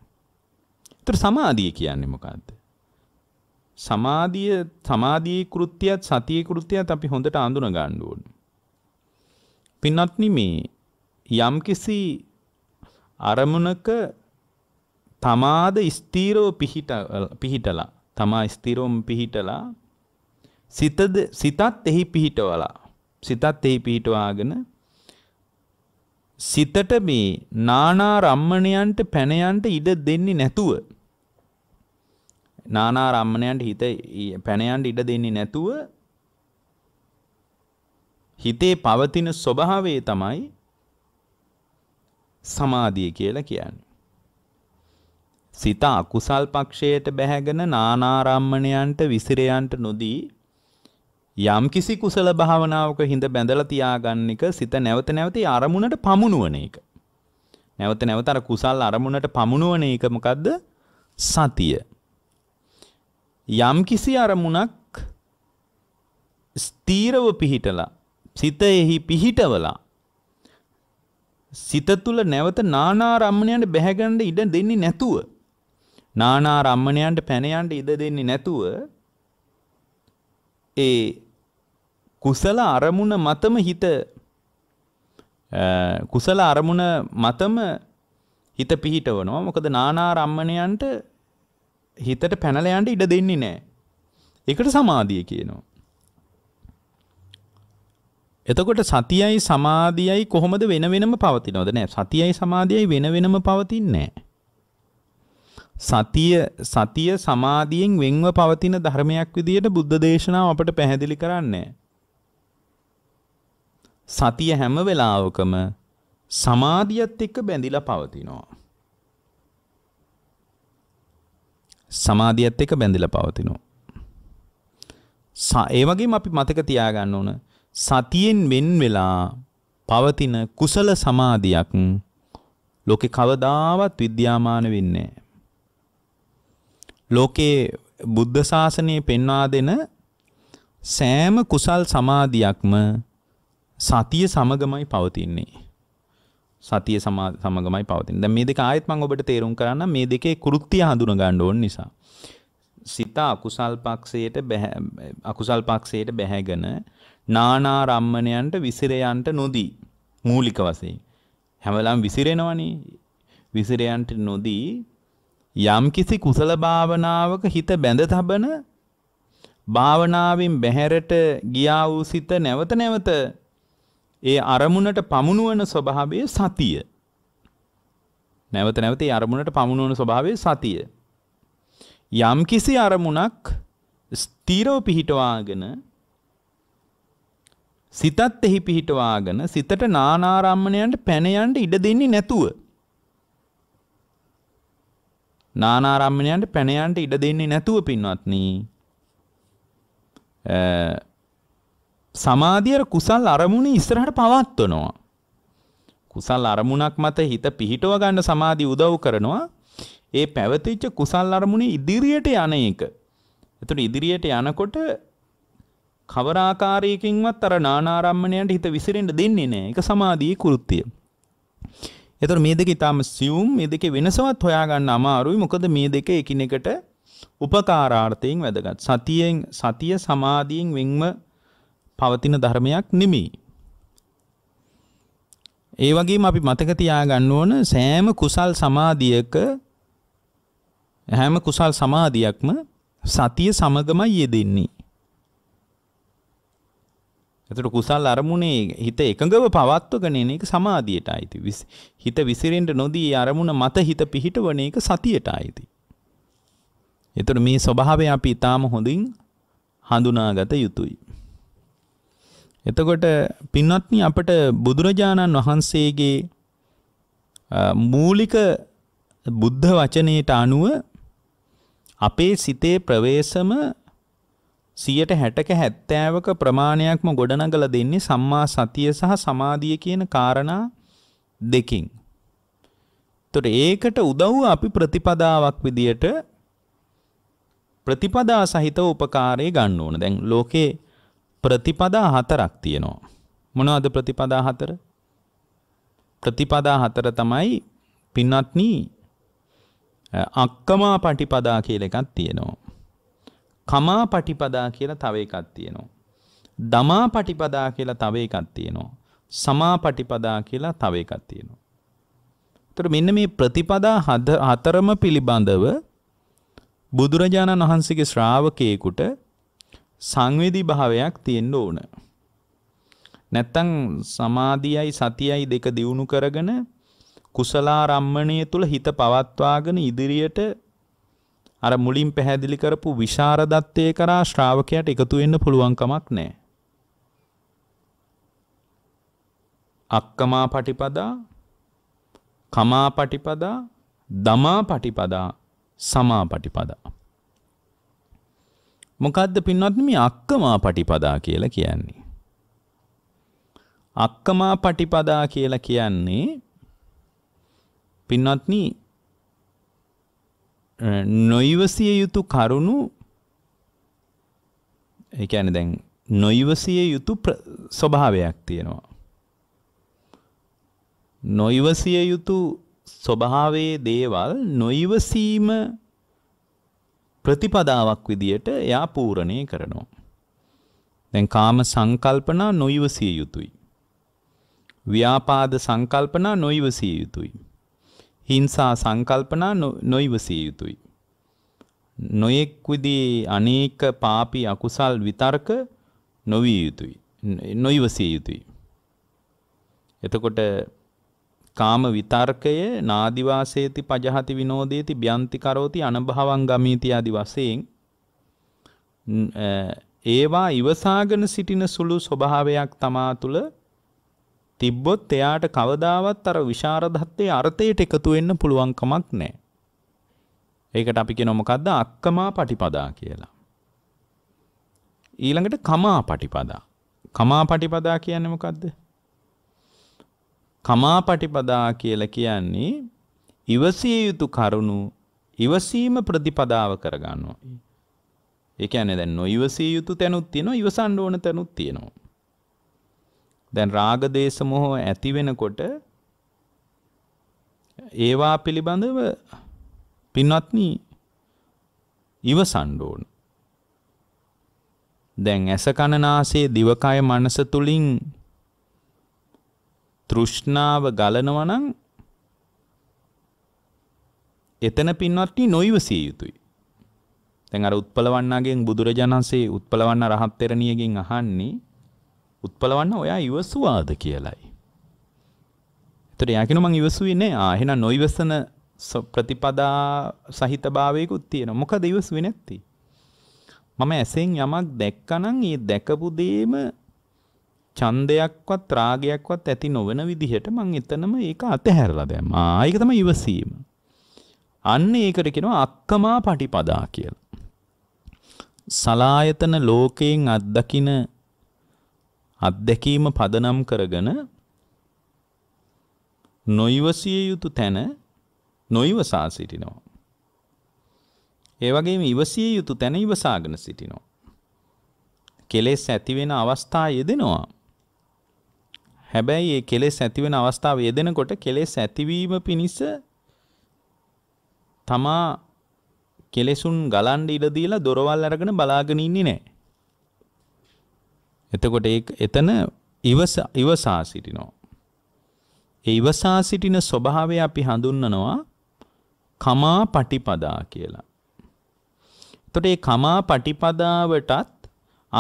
[SPEAKER 1] ඒතර සමාධිය කියන්නේ මොකද්ද? සමාධිය සමාධී කෘත්‍යයත් සතිය කෘත්‍යයත් අපි හොඳට අඳුන ගන්න ඕන. පින්වත්නි මේ යම්කිසි අරමුණක තමාද ස්ථීරව පිහිටලා තමා ස්ථීරවම පිහිටලා සිතද සිතත් එහි පිහිටවලා සිතත් එහි පිහිටවාගෙන සිතට මේ නානා රම්මණයන්ට පැනයන්ට ඉඩ දෙන්නේ නැතුව නානාරම්මණයන්ට හිත පැනයන්ට ඉඩ දෙන්නේ නැතුව හිතේ පවතින ස්වභාවය තමයි සමාධිය කියලා කියන්නේ. සිත අකුසල් පක්ෂයට බැහැගෙන නානාරම්මණයන්ට විසිරයන්ට නොදී යම්කිසි කුසල භාවනාවක හිඳ බැඳලා තියාගන්න එක සිත නැවත නැවත අරමුණට පමුණුවන එක. නැවත නැවත අර කුසල් අරමුණට පමුණුවන එක මොකද්ද? සතිය. යම්කිසි අරමුණක් ස්ථීරව පිහිටලා සිත එහි පිහිටවලා සිත තුළ නැවත නානා රම්මණයන්ට බැහැගන්න ඉඩ දෙන්නේ නැතුව නානා රම්මණයන්ට පැනයන්ට ඉඩ දෙන්නේ නැතුව ඒ කුසල අරමුණ මතම හිත කුසල අරමුණ මතම හිත පිහිටවනවා මොකද නානා රම්මණයන්ට හිතට පැනලා යන්න ඉඩ දෙන්නේ නැහැ. ඒකට සමාධිය කියනවා. එතකොට සතියයි සමාධියයි කොහොමද වෙන වෙනම පවතිනවද නෑ සතියයි සමාධියයි වෙන වෙනම පවතින්නේ සතිය සතිය සමාධියෙන් වෙන්ව පවතින ධර්මයක් විදියට බුද්ධ දේශනාව අපට පැහැදිලි කරන්නේ සතිය හැම වෙලාවකම සමාධියත් එක්ක බැඳිලා පවතිනවා සමාධියත් එක්ක බැඳිලා පවතිනවා. ඒ වගේම අපි මතක තියාගන්න ඕන සතියෙන් වෙන් වෙලා පවතින කුසල සමාධියක් ලෝකේ කවදාවත් විද්‍යාමාන වෙන්නේ නැහැ. ලෝකේ බුද්ධ ශාසනය පෙන්වා දෙන සෑම කුසල් සමාධියක්ම සතිය සමගමයි පවතින්නේ. සතිය සමගමයි පවතින. දැන් මේ දෙක ආයෙත් මම ඔබට තේරුම් කරන්න මේ දෙකේ කෘත්‍ය හඳුන ගන්න ඕන නිසා. සිත අකුසල් පක්ෂයට අකුසල් පක්ෂයට බැහැගෙන නානා රම්මණයන්ට විසිර යන්න නොදී මූලික වශයෙන් හැමලම් විසිරෙනවනේ විසිරයන්ට නොදී යම්කිසි කුසල භාවනාවක හිත බැඳ තබන භාවනාවෙන් බැහැරට ගියා වූ සිත නැවත නැවත ඒ අරමුණට පමුණුවන ස්වභාවය සතිය. නැවත නැවත ඒ අරමුණට පමුණුවන ස්වභාවය සතිය. යම් කිසි අරමුණක් ස්ථීරව පිහිටවාගෙන සිතත් එහි පිහිටවාගෙන සිතට නානාරම්මණයන්ට පැන යන්න ඉඩ දෙන්නේ නැතුව නානාරම්මණයන්ට පැන යන්න ඉඩ දෙන්නේ නැතුව පින්වත්නි සමාධියර කුසල් අරමුණ ඉස්සරහට පවත්වනවා. කුසල් අරමුණක් මත හිත පිහිටව ගන්න සමාධිය උදව් කරනවා. ඒ පැවතිච්ච කුසල් අරමුණ ඉදිරියට යන එක. එතකොට ඉදිරියට යනකොට කවර ආකාරයකින්වත් අර නානාරම්මණයට හිත විසිරෙන්න දෙන්නේ නැහැ. ඒක සමාධියේ කෘත්‍යය. එතකොට මේ දෙක ඊටාම සියුම් මේ දෙකේ වෙනසවත් හොයාගන්න අමාරුයි. මොකද මේ දෙක එකිනෙකට උපකාරාර්ථයෙන් වැදගත්. සතියෙන් සතිය සමාධියෙන් වෙන්ව පවතින ධර්මයක් නෙමෙයි. ඒ වගේම අපි මතක තියාගන්න ඕන සෑම කුසල් සමාධියක හැම කුසල් සමාධියක්ම සතිය සමගමයි යෙදෙන්නේ. එතකොට කුසල් අරමුණේ හිත එකඟව පවත්වගෙන එන එක සමාධියට ආйти. හිත විසිරෙන්න නොදී අරමුණ මත හිත පිහිටවන එක සතියට ආйти. එතකොට මේ ස්වභාවය අපි ඊටාම හොඳින් හඳුනාගත යුතුයි. එතකොට පින්වත්නි අපට බුදුරජාණන් වහන්සේගේ මූලික බුද්ධ වචනයට අනුව අපේ සිතේ ප්‍රවේශම සියට හැටක හැත්තෑවක ප්‍රමාණයක්ම ගොඩනගල දෙන්නේ සම්මා සතිය සහ සමාධිය කියන කාරණා දෙකින්. තොට ඒකට උදව් අපි ප්‍රතිපදාවක් විදියට ප්‍රතිපදා සහිත උපකාරය ගන්න ඕන දැන් ලෝකේ ප්‍රතිපදා හතරක් තියෙනවා. මොනවද ප්‍රතිපදා හතර? ප්‍රතිපදා හතර තමයි පින්වත්නි අක්කමා පටිපදා කියලා එකක් තියෙනවා. කමා පටිපදා කියලා තව එකක් තියෙනවා. දමා පටිපදා කියලා තව එකක් තියෙනවා. සමා පටිපදා කියලා තව එකක් තියෙනවා. එතකොට මෙන්න මේ ප්‍රතිපදා හතරම පිළිබඳව බුදුරජාණන් වහන්සේගේ ශ්‍රාවකයෙකුට සංවේදී භාවයක් තියෙන්න ඕන. නැත්තම් සමාධියයි සතියයි දෙක දියුණු කරගෙන කුසලාරම්මණය තුල හිත පවත්වාගෙන ඉදිරියට අර මුලින් පැහැදිලි කරපු විශාරදත්තේ කරා ශ්‍රාවකයාට එකතු වෙන්න පුළුවන් කමක් නැහැ. අක්කමා පටිපදා, කමා පටිපදා, දමා පටිපදා, සමා පටිපදා මොකද්ද පින්වත්නි මේ අක්කමා පටිපදා කියලා කියන්නේ? අක්කමා පටිපදා කියලා කියන්නේ පින්වත්නි නොයවසිය යුතු කරුණු ඒ කියන්නේ දැන් නොයවසිය යුතු ස්වභාවයක් තියෙනවා. නොයවසිය යුතු ස්වභාවයේ දේවල් නොයවසීම ප්‍රතිපදාවක් විදියට එයා පූරණය කරනවා. දැන් කාම සංකල්පනා නොයවසිය යුතුයි. ව්‍යාපාද සංකල්පනා නොයවසිය යුතුයි. හිංසා සංකල්පනා නොයවසිය යුතුයි. නොයෙක් විදී අනේක පාපී අකුසල් විතර්ක නොවිය යුතුයි. නොයවසිය යුතුයි. එතකොට කාම විතර්කය නාදිවාසේති පජහති විනෝදේති බ්‍යන්ති කරෝති අනභවං ගමීති ආදි වශයෙන් ඒවා ඉවසාගෙන සිටින සුළු ස්වභාවයක් තමා තුළ තිබ්බොත් එයාට කවදාවත් අර විශාරදත්තේ අර්ථයට එකතු වෙන්න පුළුවන් කමක් නැහැ. ඒකට අපි කියනවා මොකද්ද? අක්කමා පටිපදා කියලා. ඊළඟට කමා පටිපදා. කමා පටිපදා කියන්නේ මොකද්ද? කමාපටිපදා කියලා කියන්නේ ඉවසිය යුතු කරුණු ඉවසීම ප්‍රතිපදාව කරගන්නවා. ඒ කියන්නේ දැන් නොඉවසිය යුතු තැනුත් තියෙනවා, ඉවසන්න ඕන තැනුත් තියෙනවා. දැන් රාග දේශ මොහ ඇති වෙනකොට ඒවා පිළිබඳව පින්වත්නි ඉවසන්න ඕන. දැන් ඇස කන නාසය දිවකය මනස තුලින් තෘෂ්ණාව ගලනවනම් එතන පින්වත්නි නොයිවසිය යුතුයි. දැන් අර උත්පලවන්නාගෙන් බුදුරජාණන්සේ උත්පලවන්න රහත් තෙරණියගෙන් අහන්නේ උත්පලවන්න ඔයා ඉවසුවාද කියලයි. එතකොට එයා කියනවා මං ඉවසුවේ නෑ. ආ එහෙනම් නොයිවසන ප්‍රතිපදා සහිතභාවයකුත් තියෙනවා. මොකද ඉවසුවේ නැත්තේ? මම ඇසෙන් යමක් දැක්කනම් ඒ දැකපු දෙයම ඡන්දයක්වත් රාගයක්වත් ඇති නොවන විදිහට මං එතනම ඒක අතහැරලා දැම්මා. ඒක තමයි ඉවසීම. අන්න ඒකට කියනවා අක්කමා පටිපදා කියලා. සලායතන ලෝකයෙන් අත්දකින අත්දැකීම පදනම් කරගෙන නොයවසිය යුතු තැන නොයවසා සිටිනවා. ඒ වගේම ඉවසිය යුතු තැන ඉවසාගෙන සිටිනවා. කෙලෙස් ඇති වෙන අවස්ථා යෙදෙනවා. හැබැයි ඒ කෙලෙස් ඇතිවෙන අවස්ථාව යෙදෙනකොට කෙලෙස් ඇතිවීම පිණිස තමා කෙලෙසුන් ගලන්ඩ ඉඩ දීලා දොරවල් අරගෙන බලාගෙන ඉන්නේ නෑ. එතකොට ඒ එතන ඉවස ඉවසා සිටිනවා. ඒ ඉවසා සිටින ස්වභාවය අපි හඳුන්වනවා කමා පටිපදා කියලා. එතකොට මේ කමා පටිපදාවටත්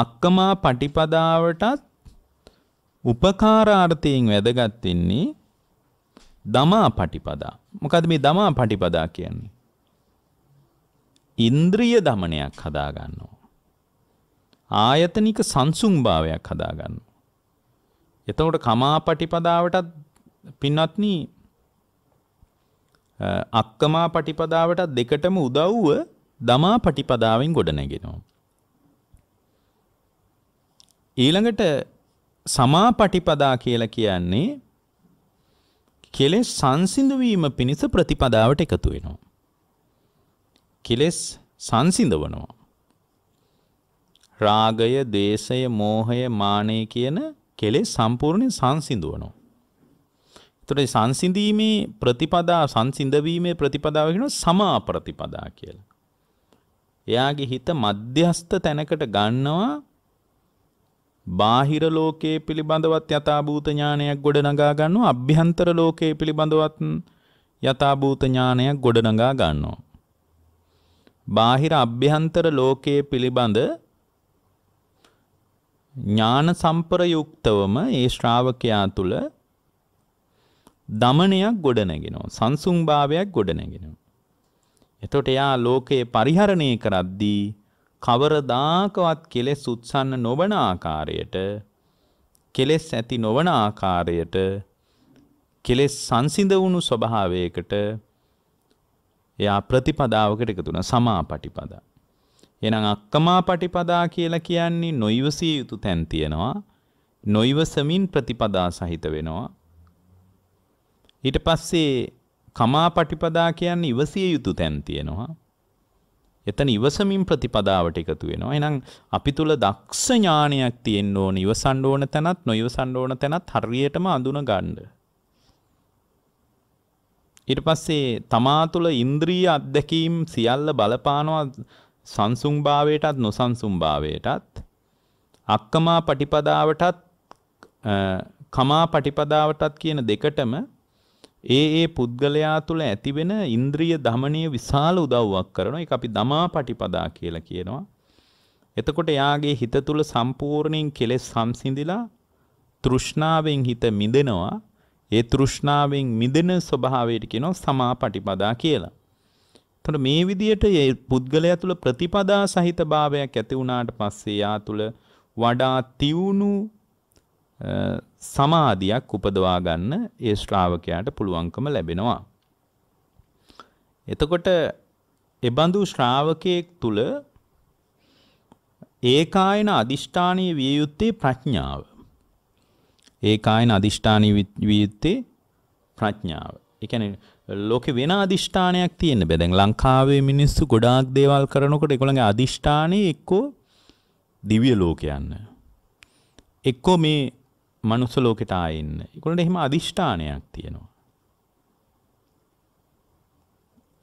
[SPEAKER 1] අක්කමා පටිපදාවටත් උපකාරාර්ථයෙන් වැදගත් වෙන්නේ දමා පටිපදා. මොකද මේ දමා පටිපදා කියන්නේ? ඉන්ද්‍රිය දමනයක් හදා ගන්නවා. ආයතනික සංසුන් භාවයක් හදා ගන්නවා. එතකොට කමා පටිපදාවටත් පින්වත්නි අක්කමා පටිපදාවට දෙකටම උදව්ව දමා පටිපදාවෙන් ගොඩනගෙනවා. ඊළඟට සමාපටිපදා කියලා කියන්නේ කෙලෙස් සංසිඳවීම පිණිස ප්‍රතිපදාවට එකතු වෙනවා. කෙලෙස් සංසිඳවනවා. රාගය, දේශය, මෝහය, මානය කියන කෙලෙස් සම්පූර්ණයෙන් සංසිඳවනවා. එතකොට සංසිඳීමේ ප්‍රතිපදා සංසිඳවීමේ ප්‍රතිපදාව කියනවා සමා ප්‍රතිපදා කියලා. එයාගේ හිත මධ්‍යස්ත තැනකට ගන්නවා බාහිර ලෝකයේ පිළිබඳවත් යථාභූත ඥානයක් ගොඩනගා ගන්නවා අභ්‍යන්තර ලෝකයේ පිළිබඳවත් යථාභූත ඥානයක් ගොඩනගා ගන්නවා බාහිර අභ්‍යන්තර ලෝකයේ පිළිබඳ ඥාන සම්ප්‍රයුක්තවම ඒ ශ්‍රාවකයා තුල දමනයක් ගොඩනගෙනවා සංසුන් භාවයක් ගොඩනගෙනවා එතකොට එයා ලෝකයේ පරිහරණය කරද්දී කවරදාකවත් කෙලෙස් උත්සන්න නොවන ආකාරයට කෙලෙස් ඇති නොවන ආකාරයට කෙලෙස් සංසිඳ වුණු ස්වභාවයකට එයා ප්‍රතිපදාවකට එකතු වුණා සමාපටිපදා. එහෙනම් අක්කමා පටිපදා කියලා කියන්නේ නොයවසිය යුතු තැන් තියෙනවා. නොයවසමින් ප්‍රතිපදා සහිත වෙනවා. ඊට පස්සේ කමා පටිපදා කියන්නේ ඉවසිය යුතු තැන් තියෙනවා. එතන ඉවසමින් ප්‍රතිපදාවට එකතු වෙනවා. එහෙනම් අපි තුල දක්ෂ ඥානයක් තියෙන්න ඕන. ඉවසන්න ඕන තැනත් නොඉවසන්න ඕන තැනත් හරියටම අඳුන ගන්න. ඊට පස්සේ තමා තුළ ඉන්ද්‍රිය අත්දැකීම් සියල්ල බලපානවා සංසුම්භාවයටත් නොසන්සුම්භාවයටත් අක්කමා පටිපදාවටත් කමා පටිපදාවටත් කියන දෙකටම ඒ ඒ පුද්ගලයා තුළ ඇතිවෙන ඉන්ද්‍රිය දමනය විශාල උදව්වක් කරනවා. ඒක අපි දමා පටිපදා කියලා කියනවා. එතකොට යාගේ හිත තුළ සම්පූර්ණයෙන් කෙලෙස් සම්සිඳිලා තෘෂ්ණාවෙන් හිත මිදෙනවා. ඒ තෘෂ්ණාවෙන් මිදෙන ස්වභාවයට කියනවා සමාපටිපදා කියලා. එතකොට මේ විදිහට මේ පුද්ගලයා තුළ ප්‍රතිපදා සහිත භාවයක් ඇති වුණාට පස්සේ යා තුළ වඩා තියුණු සමාධියක් උපදවා ගන්න ඒ ශ්‍රාවකයාට පුළුවන්කම ලැබෙනවා. එතකොට එබඳු ශ්‍රාවකයෙක් තුල ඒකායන අදිෂ්ඨානීය විය යුත්තේ ප්‍රඥාව. ඒකායන අදිෂ්ඨානීය විය යුත්තේ ප්‍රඥාව. ඒ කියන්නේ ලෝකේ වෙන අදිෂ්ඨානයක් තියෙන්න බෑ. දැන් ලංකාවේ මිනිස්සු ගොඩාක් දේවල් කරනකොට ඒගොල්ලන්ගේ අදිෂ්ඨානේ එක්කෝ දිව්‍ය ලෝක යන්න. එක්කෝ මේ මනුස්ස ලෝකෙට ආයෙන්න. ඒගොල්ලන්ට එහෙම අදිෂ්ඨානයක් තියෙනවා.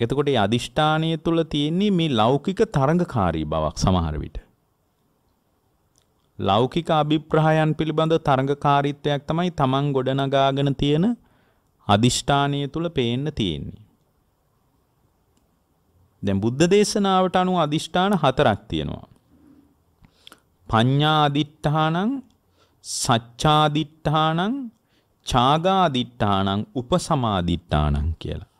[SPEAKER 1] එතකොට මේ අදිෂ්ඨානය තුළ තියෙන්නේ මේ ලෞකික තරඟකාරී බවක් සමහර විට. ලෞකික අභිප්‍රායන් පිළිබඳ තරඟකාරීත්වයක් තමයි Taman ගොඩනගාගෙන තියෙන අදිෂ්ඨානය තුල පේන්න තියෙන්නේ. දැන් බුද්ධ දේශනාවට අනුව අදිෂ්ඨාන හතරක් තියෙනවා. පඤ්ඤා අදිඨානං සච්ඡාදිට්ඨානං චාගාදිට්ඨානං උපසමාදිට්ඨානං කියලා.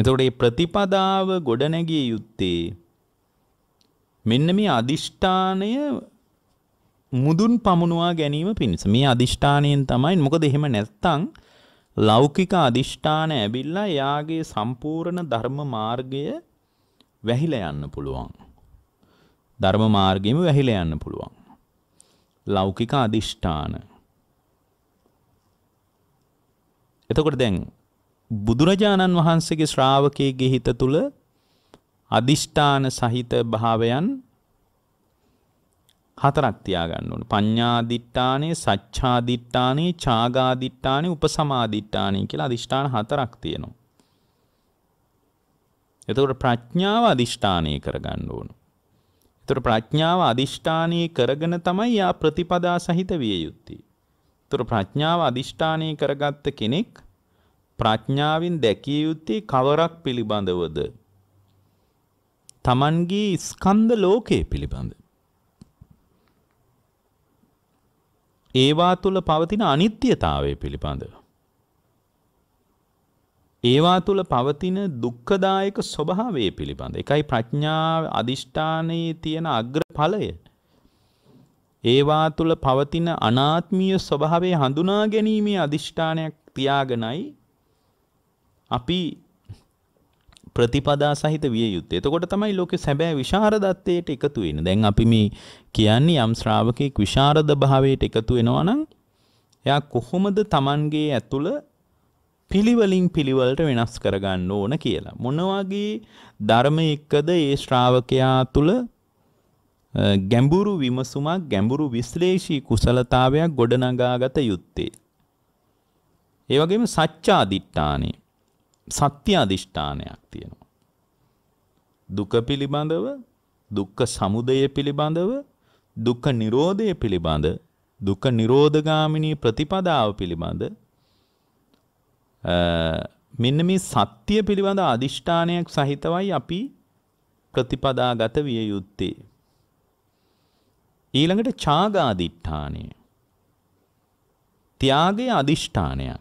[SPEAKER 1] එතකොට මේ ප්‍රතිපදාව ගොඩනැගිය යුත්තේ මෙන්න මේ අදිෂ්ඨානය මුදුන් පමුණුවා ගැනීම පිණිස. මේ අදිෂ්ඨානයෙන් තමයි මොකද එහෙම නැත්තම් ලෞකික අදිෂ්ඨාන ඇබිල්ලා යාගේ සම්පූර්ණ ධර්ම මාර්ගය වැහිලා යන්න පුළුවන්. ධර්ම මාර්ගෙම වැහිලා යන්න පුළුවන්. ලෞකික අදිෂ්ඨාන. එතකොට දැන් බුදුරජාණන් වහන්සේගේ ශ්‍රාවකයේගේ හිත තුළ අදිෂ්ඨාන සහිත භාවයන් හතරක් තියාගන්න ඕන. පඤ්ඤාදිත්තානේ, සච්ඡාදිත්තානේ, ඡාගාදිත්තානේ, උපසමාදිත්තානේ කියලා අදිෂ්ඨාන හතරක් තියෙනවා. එතකොට ප්‍රඥාව අදිෂ්ඨානය කරගන්න ඕන. එතකොට ප්‍රඥාව අදිෂ්ඨානීය කරගෙන තමයි යා ප්‍රතිපදා සහිත විය යුත්තේ. එතකොට ප්‍රඥාව අදිෂ්ඨානීය කරගත්ත කෙනෙක් ප්‍රඥාවෙන් දැකිය යුත්තේ කවරක් පිළිබඳවද? Tamanගේ ස්කන්ධ ලෝකයේ පිළිබඳ. ඒවා තුල පවතින අනිත්‍යතාවය පිළිබඳව. ඒවා තුළ පවතින දුක්ඛදායක ස්වභාවය පිළිබඳ එකයි ප්‍රඥා අදිෂ්ඨානයේ තියෙන අග්‍රඵලය ඒවා තුළ පවතින අනාත්මීය ස්වභාවය හඳුනා ගැනීමේ අදිෂ්ඨානයක් තියාගෙනයි අපි ප්‍රතිපදා සහිත විය යුත්තේ. එතකොට තමයි ලෝකේ සැබෑ විශාරදත්වයට එකතු වෙන්නේ. දැන් අපි මේ කියන්නේ යම් ශ්‍රාවකෙක් විශාරද භාවයට එකතු වෙනවා නම් එයා කොහොමද Tamanගේ ඇතුළ පිළිවලින් පිළිවලට වෙනස් කරගන්න ඕන කියලා. මොනවාගේ ධර්ම එක්කද ඒ ශ්‍රාවකයා තුළ ගැඹුරු විමසුමක් ගැඹුරු විශ්ලේෂී කුසලතාවයක් ගොඩනගාගත යුත්තේ. ඒ වගේම සත්‍යාදිෂ්ඨානේ සත්‍ය අදිෂ්ඨානයක් තියෙනවා. දුක පිළිබඳව, දුක්ඛ සමුදය පිළිබඳව, දුක්ඛ නිරෝධය පිළිබඳ, දුක්ඛ නිරෝධගාමිනී ප්‍රතිපදාව පිළිබඳ මෙන්න මේ සත්‍යය පිළිබඳ අධිෂ්ඨානයක් සහිතවයි අපි ප්‍රතිපදාගත විය යුත්තේ. ඊළඟට චාගාධිට්ඨානය. ත්‍යාගයේ අධිෂ්ඨානයක්.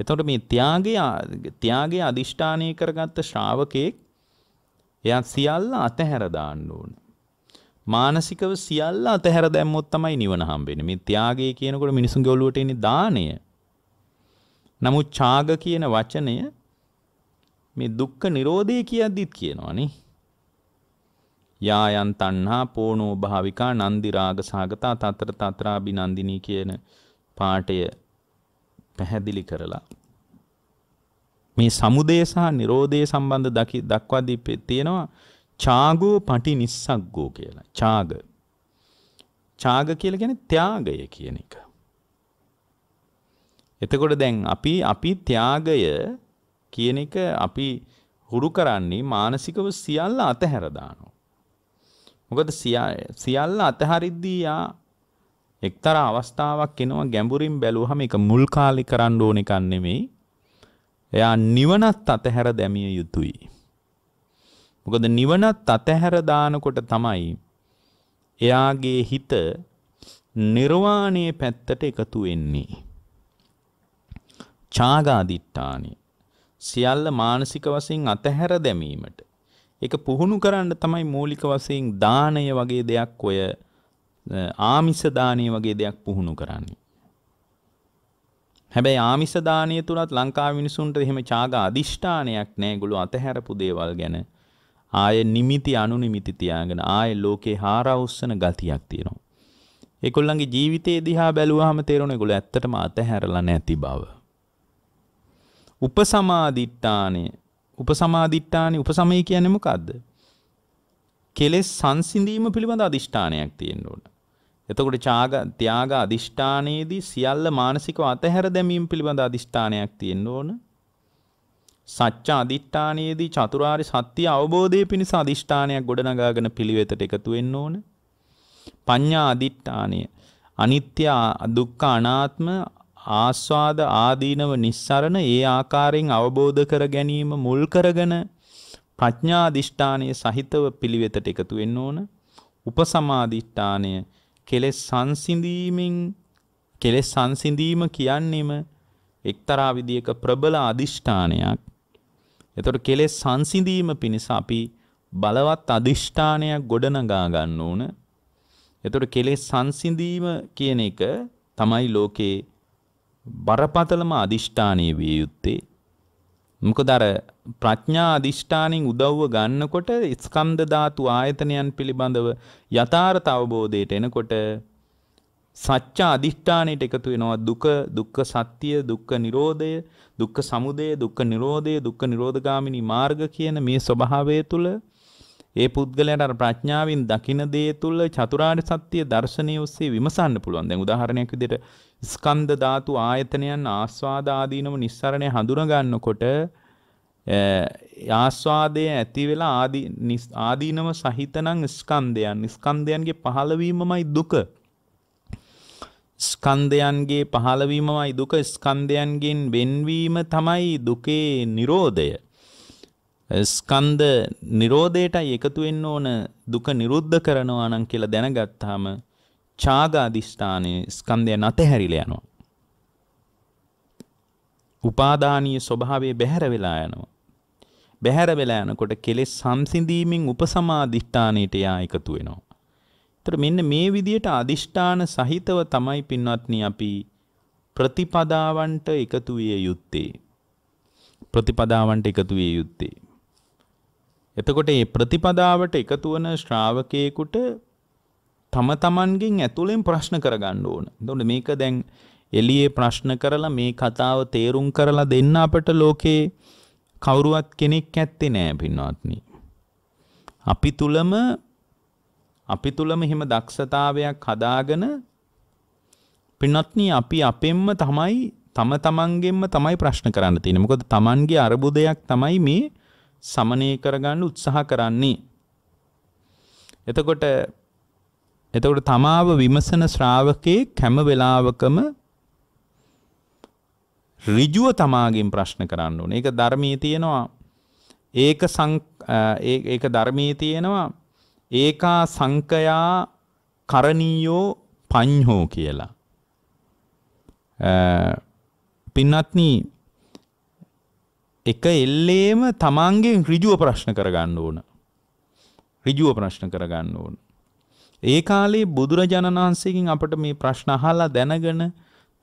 [SPEAKER 1] එතකොට මේ ත්‍යාගයේ ත්‍යාගයේ අධිෂ්ඨානය කරගත්ත ශ්‍රාවකෙක් එයා සියල්ල අතහැර දාන්න ඕනේ. මානසිකව සියල්ල අතහැර දැම්මොත් තමයි නිවන හම්බෙන්නේ. මේ ත්‍යාගය කියනකොට මිනිසුන්ගේ ඔළුවට එන්නේ දාණය. නමුත් ඡාග කියන වචනය මේ දුක්ඛ නිරෝධය කියද්දිත් කියනවනේ. යායන් තණ්හා පෝනෝ භාවිකා නන්දි රාග සාගතා තතර තතරා බිනන්දිනී කියන පාඨය පැහැදිලි කරලා මේ සමුදය සහ නිරෝධය සම්බන්ධ දකි දක්වදී තියෙනවා ඡාගෝ පටි නිස්සග්ගෝ කියලා. ඡාග. ඡාග කියලා කියන්නේ ත්‍යාගය කියන එක. එතකොට දැන් අපි අපි ත්‍යාගය කියන එක අපි හුරු කරන්නේ මානසිකව සියල්ල අතහැර දානවා. මොකද සියල්ල අතහරිද්දී යා එක්තරා අවස්ථාවක් එනවා ගැඹුරින් බැලුවහම ඒක මුල් කාලේ කරන්න ඕන එකක් නෙමෙයි. එයා නිවනත් අතහැර දැමිය යුතුයි. මොකද නිවනත් අතහැර දානකොට තමයි එයාගේ හිත නිර්වාණයේ පැත්තට එකතු වෙන්නේ. චාගාදිට්ඨානය සියල්ල මානසික වශයෙන් අතහැර දැමීමට ඒක පුහුණු කරන්න තමයි මූලික වශයෙන් දාණය වගේ දෙයක් ඔය ආමිෂ දාණය වගේ දෙයක් පුහුණු කරන්නේ හැබැයි ආමිෂ දාණය තුලත් ලංකාවේ මිනිසුන්ට එහෙම චාග අදිෂ්ඨානයක් නැහැ ඒගොල්ලෝ අතහැරපු දේවල් ගැන ආයේ නිමිති අනුනිමිති තියාගෙන ආයේ ලෝකේ හාරවුස්සන ගතියක් තියෙනවා ඒගොල්ලන්ගේ ජීවිතය දිහා බැලුවාම තේරෙන ඒගොල්ලෝ ඇත්තටම අතහැරලා නැති බව උපසමාදිට්ඨානය උපසමාදිට්ඨානේ උපසමය කියන්නේ මොකද්ද? කෙලෙස් සංසිඳීම පිළිබඳ අදිෂ්ඨානයක් තියෙන්න ඕන. එතකොට ඡාග ත්‍යාග අදිෂ්ඨානයේදී සියල්ල මානසිකව අතහැර දැමීම පිළිබඳ අදිෂ්ඨානයක් තියෙන්න ඕන. සත්‍ය අදිෂ්ඨානයේදී චතුරාර්ය සත්‍ය අවබෝධයේ පිණිස අදිෂ්ඨානයක් ගොඩනගාගෙන පිළිවෙතට එකතු වෙන්න ඕන. පඤ්ඤා අදිෂ්ඨානය අනිත්‍ය දුක්ඛ අනාත්ම ආස්වාද ආදීනව නිස්සරණ ඒ ආකාරයෙන් අවබෝධ කර ගැනීම මුල් කරගෙන ප්‍රඥා දිෂ්ඨානය සහිතව පිළිවෙතට එකතු වෙන්න ඕන. උපසමාදිෂ්ඨානය කෙලෙස් සංසිඳීමෙන් කෙලෙස් සංසිඳීම කියන්නේම එක්තරා විදියක ප්‍රබල අදිෂ්ඨානයක්. එතකොට කෙලෙස් සංසිඳීම පිණිස අපි බලවත් අදිෂ්ඨානයක් ගොඩනගා ගන්න ඕන. එතකොට කෙලෙස් සංසිඳීම කියන එක තමයි ලෝකේ බරපතලම අදිෂ්ඨානය විය යුත්තේ මොකද අර ප්‍රඥා අදිෂ්ඨානෙන් උදව්ව ගන්නකොට ස්කන්ධ ධාතු ආයතනයන් පිළිබඳව යථාර්ථ අවබෝධයට එනකොට සත්‍ය අදිෂ්ඨානයට එකතු වෙනවා දුක දුක්ඛ සත්‍ය දුක්ඛ නිරෝධය දුක්ඛ සමුදය දුක්ඛ නිරෝධය දුක්ඛ නිරෝධගාමිනී මාර්ග කියන මේ ස්වභාවය තුළ ඒ පුද්ගලයාට අර ප්‍රඥාවෙන් දකින දේ තුල චතුරාර්ය සත්‍ය දර්ශනය ඔස්සේ විමසන්න පුළුවන්. දැන් උදාහරණයක් විදිහට ස්කන්ධ ධාතු ආයතනයන් ආස්වාද ආදීනම නිස්සරණය හඳුනා ගන්නකොට ආස්වාදයේ ඇති වෙලා ආදී ආදීනම සහිතනම් ස්කන්ධයන් ස්කන්ධයන්ගේ පහළවීමමයි දුක. ස්කන්ධයන්ගේ පහළවීමමයි දුක ස්කන්ධයන්ගෙන් වෙන්වීම තමයි දුකේ Nirodha ස්කන්ධ නිරෝධයටයි එකතු වෙන්න ඕන දුක නිරුද්ධ කරනවා නම් කියලා දැනගත්තාම ඡාග අදිෂ්ඨානයේ ස්කන්ධය නැතහැරිලා යනවා. උපාදානීය ස්වභාවය බැහැර වෙලා යනවා. බැහැර වෙලා යනකොට කෙලෙස් සංසිඳීමෙන් උපසමාදිෂ්ඨානයට යා එකතු වෙනවා. ඒතර මෙන්න මේ විදියට අදිෂ්ඨාන සහිතව තමයි පින්වත්නි අපි ප්‍රතිපදාවන්ට එකතු විය යුත්තේ. ප්‍රතිපදාවන්ට එකතු විය යුත්තේ. එතකොට මේ ප්‍රතිපදාවට එකතු වන ශ්‍රාවකයෙකුට තම තමන්ගෙන් ඇතුළෙන් ප්‍රශ්න කරගන්න ඕන. එතකොට මේක දැන් එළියේ ප්‍රශ්න කරලා මේ කතාව තේරුම් කරලා දෙන්න අපට ලෝකේ කවුරුවත් කෙනෙක් ඇත්තේ නෑ පින්වත්නි. අපි තුලම අපි තුලම හිම දක්ෂතාවයක් හදාගෙන පින්වත්නි අපි අපෙන්ම තමයි තම තමන්ගෙන්ම තමයි ප්‍රශ්න කරන්න තියෙන්නේ. මොකද තමන්ගේ අරබුදයක් තමයි මේ සමනය කරගන්න උත්සාහ කරන්නේ. එතකොට එතකොට තමාව විමසන ශ්‍රාවකේ කැම වෙලාවකම ඍජුව තමාගෙන් ප්‍රශ්න කරන්න ඕනේ. ඒක ධර්මයේ තියෙනවා. ඒක ඒක ධර්මයේ තියෙනවා. ඒකා සංකයා කරණීයෝ පඤ්හෝ කියලා. පින්නත්නී එක එල්ලේම තමන්ගෙන් ඍජුව ප්‍රශ්න කරගන්න ඕන. ඍජුව ප්‍රශ්න කරගන්න ඕන. ඒ කාලේ බුදුරජාණන් වහන්සේගෙන් අපට මේ ප්‍රශ්න අහලා දැනගෙන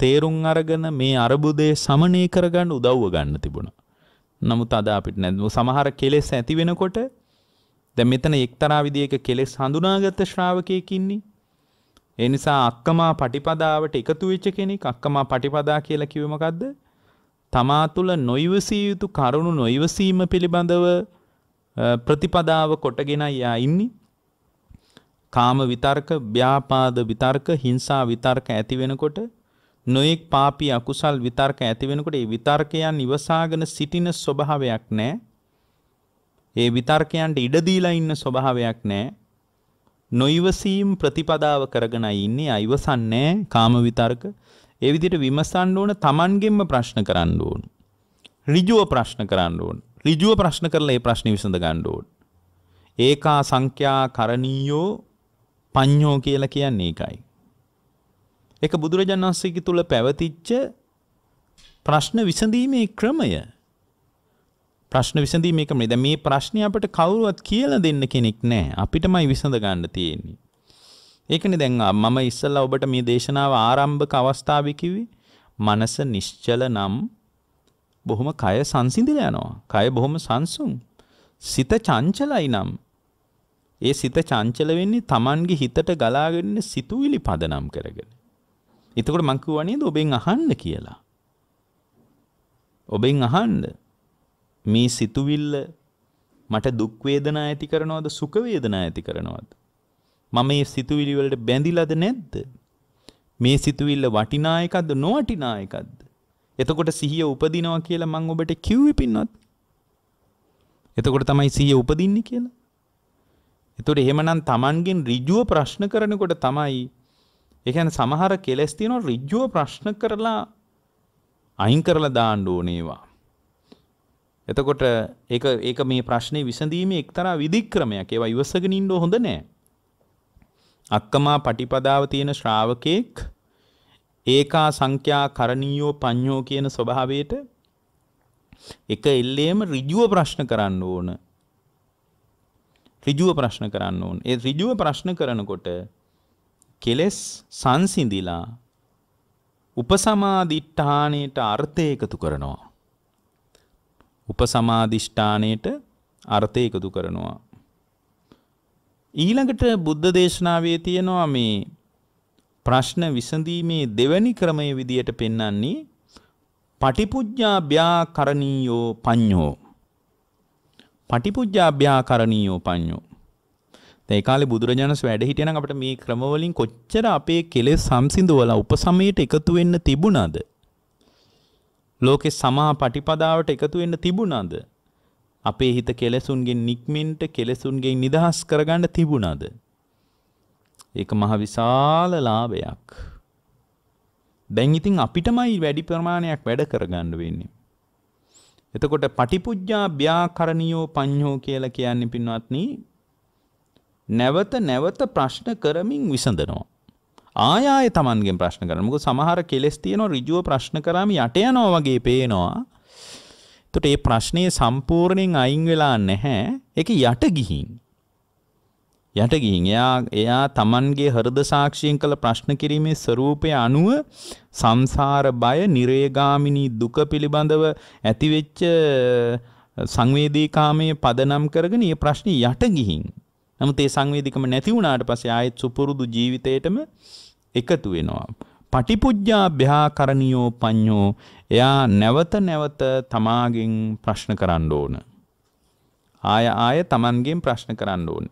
[SPEAKER 1] තේරුම් අරගෙන මේ අරබුදේ සමනය කරගන්න උදව්ව ගන්න තිබුණා. නමුත් අද අපිට නැද්ද සමහර කෙලෙස් ඇති වෙනකොට දැන් මෙතන එක්තරා විදියක කෙලෙස් හඳුනාගත්ත ශ්‍රාවකයෙක් ඉන්නේ. ඒ නිසා අක්කමා පටිපදාවට එකතු වෙච්ච කෙනෙක් අක්කමා පටිපදා කියලා කිව්වේ මොකද්ද? තමා තුළ නොයිවසිය යුතු කරුණු නොයිවසීම පිළිබඳව ප්‍රතිපදාව කොටගෙන යා ඉන්නේ. කාම විතර්ක, ව්‍යාපාද විතර්ක, හිංසා විතර්ක ඇති වෙනකොට නොයෙක් පාපී අකුසල් විතර්ක ඇති වෙනකොට ඒ විතර්කයන් ඉවසාගෙන සිටින ස්වභාවයක් නැහැ. ඒ විතර්කයන්ට ඉඩ දීලා ඉන්න ස්වභාවයක් නැහැ. නොයිවසීම් ප්‍රතිපදාව කරගෙනයි ඉන්නේ. අයවසන්නේ කාම විතර්ක. ඒ විදිහට විමසන්න ඕන Tamanගෙන්ම ප්‍රශ්න කරන්න ඕන. ඍජුව ප්‍රශ්න කරන්න ඕන. ඍජුව ප්‍රශ්න කරලා ඒ ප්‍රශ්නේ විසඳ ගන්න ඕන. ඒකා සංඛ්‍යා කරණීයෝ පඤ්ඤෝ කියලා කියන්නේ ඒකයි. ඒක බුදුරජාණන් වහන්සේගේ තුල පැවතිච්ච ප්‍රශ්න විසඳීමේ ක්‍රමය. ප්‍රශ්න විසඳීමේ ක්‍රමය. දැන් මේ ප්‍රශ්නේ අපිට කවුරුවත් කියලා දෙන්න කෙනෙක් නැහැ. අපිටමයි විසඳ ගන්න තියෙන්නේ. ඒකනේ දැන් මම ඉස්සෙල්ලා ඔබට මේ දේශනාව ආරම්භක අවස්ථාවේ කිව්වේ මනස නිශ්චල නම් බොහොම කය සංසිඳිලා යනවා. කය බොහොම සංසුන්. සිත චංචලයි නම් ඒ සිත චංචල වෙන්නේ Tamanගේ හිතට ගලාගෙන සිතුවිලි පදනම් කරගෙන. එතකොට මං කිව්වා නේද ඔබෙන් අහන්න කියලා. ඔබෙන් අහන්න මේ සිතුවිල්ල මට දුක් වේදනා ඇති කරනවද සුඛ වේදනා ඇති කරනවද මම මේ සිතුවිලි වලට බැඳිලාද නැද්ද? මේ සිතුවිල්ල වටිනා එකක්ද නොවටිනා එකක්ද? එතකොට සිහිය උපදිනවා කියලා මම ඔබට කිව්වේ පින්නත්. එතකොට තමයි සිහිය උපදින්නේ කියලා. එතකොට එහෙමනම් Tamangen ඍජුව ප්‍රශ්න කරනකොට තමයි ඒ කියන්නේ සමහර කෙලස් තියෙනවා ඍජුව ප්‍රශ්න කරලා අයින් කරලා දාන්න ඕනේවා. එතකොට ඒක ඒක මේ ප්‍රශ්නේ විසඳීමේ එක්තරා විධික්‍රමයක්. ඒවා ඉවසගෙන ඉන්න හොඳ නෑ. අක්කමා පටිපදාව තියෙන ශ්‍රාවකෙක් ඒකා සංඛ්‍යා කරණීයෝ පඤ්ඤෝ කියන ස්වභාවයට එක එල්ලේම ඍජුව ප්‍රශ්න කරන්න ඕන. ඍජුව ප්‍රශ්න කරන්න ඕන. ඒ ඍජුව ප්‍රශ්න කරනකොට කෙලස් සංසිඳිලා උපසමාදිඨාණයට අර්ථය එකතු කරනවා. උපසමාදිෂ්ඨාණයට අර්ථය එකතු කරනවා. ඊළඟට බුද්ධ දේශනාවේ තියෙනවා මේ ප්‍රශ්න විසඳීමේ දෙවැනි ක්‍රමය විදියට පෙන්වන්නේ පටිපුජ්ජා භ්‍යාකරණීයෝ පඤ්ඤෝ පටිපුජ්ජා භ්‍යාකරණීයෝ පඤ්ඤෝ ඒ කාලේ බුදුරජාණන්ස් වැඩ හිටියනම් අපිට මේ ක්‍රම වලින් කොච්චර අපේ කෙලෙස් සම්සිඳවලා උපසමයට එකතු වෙන්න තිබුණාද ලෝකේ සමා පටිපදාවට එකතු වෙන්න තිබුණාද අපේ හිත කෙලෙසුන්ගෙන් නික්මෙන්ට කෙලෙසුන්ගෙන් නිදහස් කරගන්න තිබුණාද? ඒක මහ විශාල ලාභයක්. දැන් ඉතින් අපිටමයි වැඩි ප්‍රමාණයක් වැඩ කරගන්න වෙන්නේ. එතකොට පටිපුජ්ජා ව්‍යාකරණියෝ පඤ්ඤෝ කියලා කියන්නේ පින්වත්නි නැවත නැවත ප්‍රශ්න කරමින් විසඳනවා. ආය ආය Tamanගෙන් ප්‍රශ්න කරනවා. මොකද සමහර කෙලෙස් තියෙනවා ඍජුව ප්‍රශ්න කරාම යට යනවා වගේ පේනවා. එතකොට මේ ප්‍රශ්නේ සම්පූර්ණයෙන් අයින් වෙලා නැහැ. ඒක යට ගිහින්. යට ගිහින් එයා එයා Tamanගේ හෘද සාක්ෂියෙන් කළ ප්‍රශ්න කිරීමේ ස්වરૂපය අනුව සංසාර බය, නිරේගාමිනී දුක පිළිබඳව ඇතිවෙච්ච සංවේදීකාමයේ පදනම් කරගෙන මේ ප්‍රශ්නේ යට ගිහින්. නමුත් ඒ සංවේදීකම නැති වුණාට පස්සේ ආයෙත් සුපුරුදු ජීවිතේටම එකතු වෙනවා. පටිපුජ්ජාභ්‍යා කරණියෝ පඤ්ඤෝ එයා නැවත නැවත තමාගෙන් ප්‍රශ්න කරන්න ඕන. ආය ආය තමන්ගෙන් ප්‍රශ්න කරන්න ඕනේ.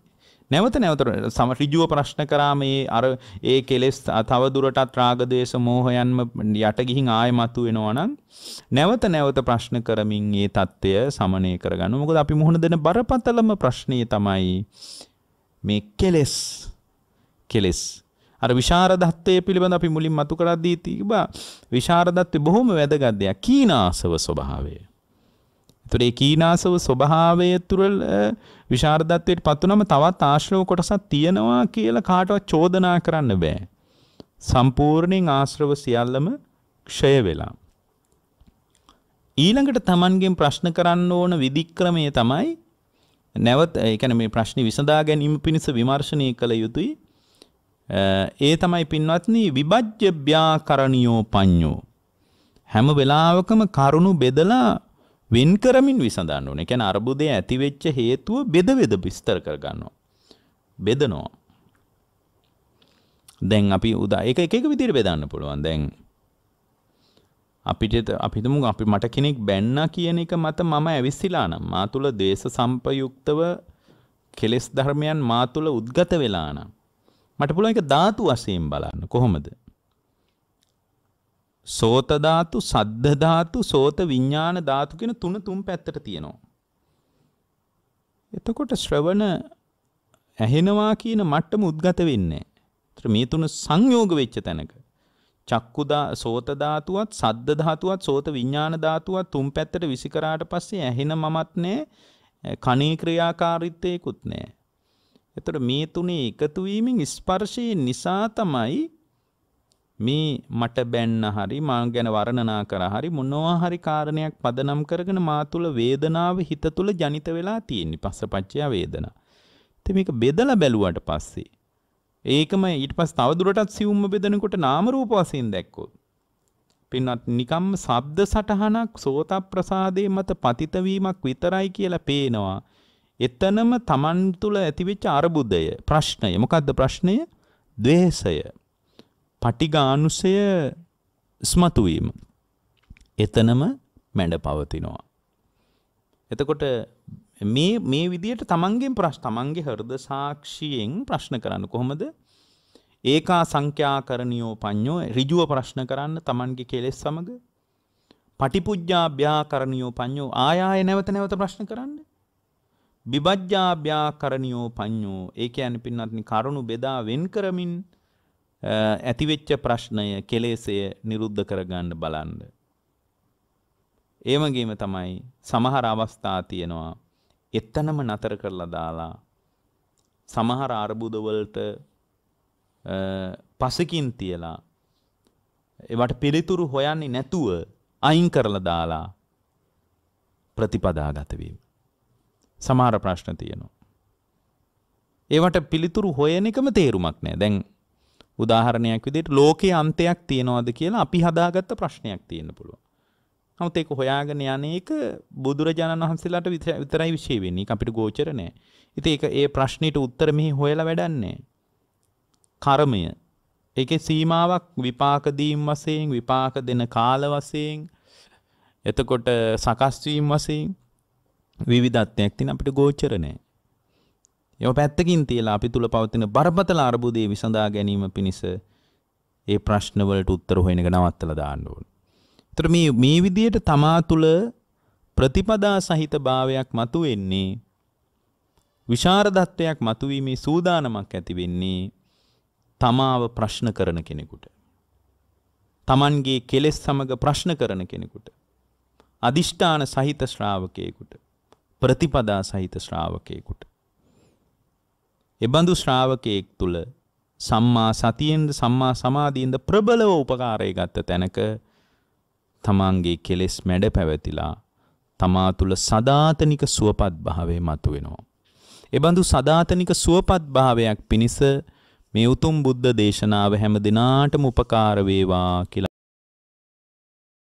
[SPEAKER 1] නැවත නැවත සම ඍජුව ප්‍රශ්න කරාම ඒ අර ඒ කෙලෙස් තව දුරටත් රාග ද්වේෂ මෝහයන්ම යට ගිහින් ආයෙ මතුවෙනවා නම් නැවත නැවත ප්‍රශ්න කරමින් ඒ தත්ත්වය සමනය කරගන්න. මොකද අපි මුහුණ දෙන බරපතලම ප්‍රශ්නේ තමයි මේ කෙලෙස් කෙලෙස් අර විශාරදත්වය පිළිබඳ අපි මුලින් මතු කරද්දී තිබා විශාරදත්වය බොහොම වැදගත් දෙයක් කීනාසව ස්වභාවය. ඒතර ඒ කීනාසව ස්වභාවය තුළ විශාරදත්වයට පත් වුනම තවත් ආශ්‍රව කොටසක් තියෙනවා කියලා කාටවත් චෝදනා කරන්න බෑ. සම්පූර්ණයෙන් ආශ්‍රව සියල්ලම ක්ෂය වෙලා. ඊළඟට Tamanගෙන් ප්‍රශ්න කරන්න ඕන විදික්‍රමය තමයි නැවත ඒ කියන්නේ මේ ප්‍රශ්නේ විසඳා ගැනීම පිණිස විමර්ශනය කළ යුතුයි. ඒ තමයි පින්වත්නි විභජ්‍ය ව්‍යාකරණියෝ පඤ්ඤෝ හැම වෙලාවකම කරුණු බෙදලා වෙන් කරමින් විසඳන්න ඕනේ. කියන්නේ අර්බුදයේ ඇති වෙච්ච හේතුව බෙද බෙද විස්තර කර ගන්නවා. බෙදනවා. දැන් අපි උදා ඒක එක එක විදිහට බෙදන්න පුළුවන්. දැන් අපිට අපි තුමු අපි මට කෙනෙක් බැන්නා කියන එක මත මම ඇවිස්සලා නම් මා තුල දේශ සම්පයුක්තව කෙලෙස් ධර්මයන් මා තුල උද්ගත වෙලා නම් මට පුළුවන් එක ධාතු වශයෙන් බලන්න කොහොමද? සෝත ධාතු, සද්ද ධාතු, සෝත විඥාන ධාතු කියන තුන තුන් පැත්තට තියෙනවා. එතකොට ශ්‍රවණ ඇහෙනවා කියන මට්ටම උද්ගත වෙන්නේ නැහැ. මේ තුන සංයෝග වෙච්ච තැනක චක්කු සෝත ධාතුවත් සද්ද ධාතුවත් සෝත විඥාන ධාතුවත් තුන් පැත්තට විසි කරාට පස්සේ ඇහෙන මමත් නෑ කණේ ක්‍රියාකාරීත්වයකුත් නෑ එතට මේ තුනේ එකතුවීමෙන් ස්පර්ශයේ නිසා තමයි මේ මට බැන්න හරි මා ගැන වර්ණනා කර හරි මොනවා හරි කාරණයක් පදනම් කරගෙන මා තුළ වේදනාව හිත තුළ ජනිත වෙලා තියෙන්නේ පස්සපච්චය වේදනා. ඉතින් මේක බෙදලා බැලුවාට පස්සේ ඒකම ඊට පස්සේ තව දුරටත් සියුම්ම බෙදනකොට නාම රූප වශයෙන් දැක්කොත් පින්වත් නිකම්ම ශබ්ද සටහනක් සෝත ප්‍රසාදේ මත පතිත වීමක් විතරයි කියලා පේනවා. එතනම Taman තුල ඇතිවෙච්ච අරුබුදය ප්‍රශ්නය මොකද්ද ප්‍රශ්නය? द्वේෂය. පටිඝානුසය ස්මතු වීම. එතනම මැඩ පවතිනවා. එතකොට මේ මේ විදියට තමන්ගෙන් ප්‍රශ් තමන්ගේ හර්ද සාක්ෂියෙන් ප්‍රශ්න කරන්න කොහොමද ඒකා සංඛ්‍යාකරණියෝ පඤ්ඤෝ ඍජුව ප්‍රශ්න කරන්න තමන්ගේ කෙලෙස් සමග පටිපුජ්ජාභ්‍යාකරණියෝ පඤ්ඤෝ ආයාය නැවත නැවත ප්‍රශ්න කරන්න බිබජ්ජාභ්‍යාකරණියෝ පඤ්ඤෝ ඒ කියන්නේ පින්නත්නි කරුණු බෙදා වෙන් කරමින් ඇතිවෙච්ච ප්‍රශ්නය කෙලෙසය නිරුද්ධ කරගන්න බලන්න. ඒ වගේම තමයි සමහර අවස්ථා තියෙනවා එතනම නතර කරලා දාලා සමහර අර්බුදවලට පසකින් තියලා ඒවට පිළිතුරු හොයන්නේ නැතුව අයින් කරලා දාලා ප්‍රතිපදාගත වීම සමහර ප්‍රශ්න තියෙනවා. ඒවට පිළිතුරු හොයන එකම තේරුමක් නෑ. දැන් උදාහරණයක් විදිහට ලෝකයේ අන්තයක් තියනවාද කියලා අපි හදාගත්ත ප්‍රශ්නයක් තියෙන්න පුළුවන්. නමුත් ඒක හොයාගෙන යන්නේ ඒක බුදුරජාණන් වහන්සේලාට විතරයි විශේෂ වෙන්නේ. ඒක අපිට ගෝචර නෑ. ඉතින් ඒක ඒ ප්‍රශ්නෙට උත්තර මෙහි හොයලා වැඩන්නේ කර්මය. ඒකේ සීමාවක් විපාක දීම් වශයෙන්, විපාක දෙන කාල වශයෙන්, එතකොට සකස් වීම වශයෙන් විවිධත්වයක් තියෙන අපිට ගෝචර නැහැ. ඒව පැත්තකින් තියලා අපි තුල පවතින බරපතල අර්බුදයේ විසඳා ගැනීම පිණිස ඒ ප්‍රශ්න වලට උත්තර හොයන එක නවත්තලා දාන්න ඕනේ. ඒතර මේ මේ විදිහට තමා තුල ප්‍රතිපදා සහිත භාවයක් මතුවෙන්නේ විශාරදත්වයක් මතුවීමේ සූදානමක් ඇති වෙන්නේ තමාව ප්‍රශ්න කරන කෙනෙකුට. තමන්ගේ කෙලෙස් සමග ප්‍රශ්න කරන කෙනෙකුට. අදිෂ්ඨාන සහිත ශ්‍රාවකයෙකුට. ප්‍රතිපදා සහිත ශ්‍රාවකයෙකුට. එබඳු ශ්‍රාවකයෙක් තුළ සම්මා සතියෙන්ද සම්මා සමාධියෙන්ද ප්‍රබලව උපකාරය ගත්ත තැනක තමාන්ගේ කෙලෙස් මැඩ පැවතිලා තමා තුළ සදාතනික සුවපත් භාවය මතුවෙනවා. එබඳු සදාතනික සුවපත් භාවයක් පිණිස මේ උතුම් බුද්ධ දේශනාව හැම දිනාටම උපකාර වේවා කියලා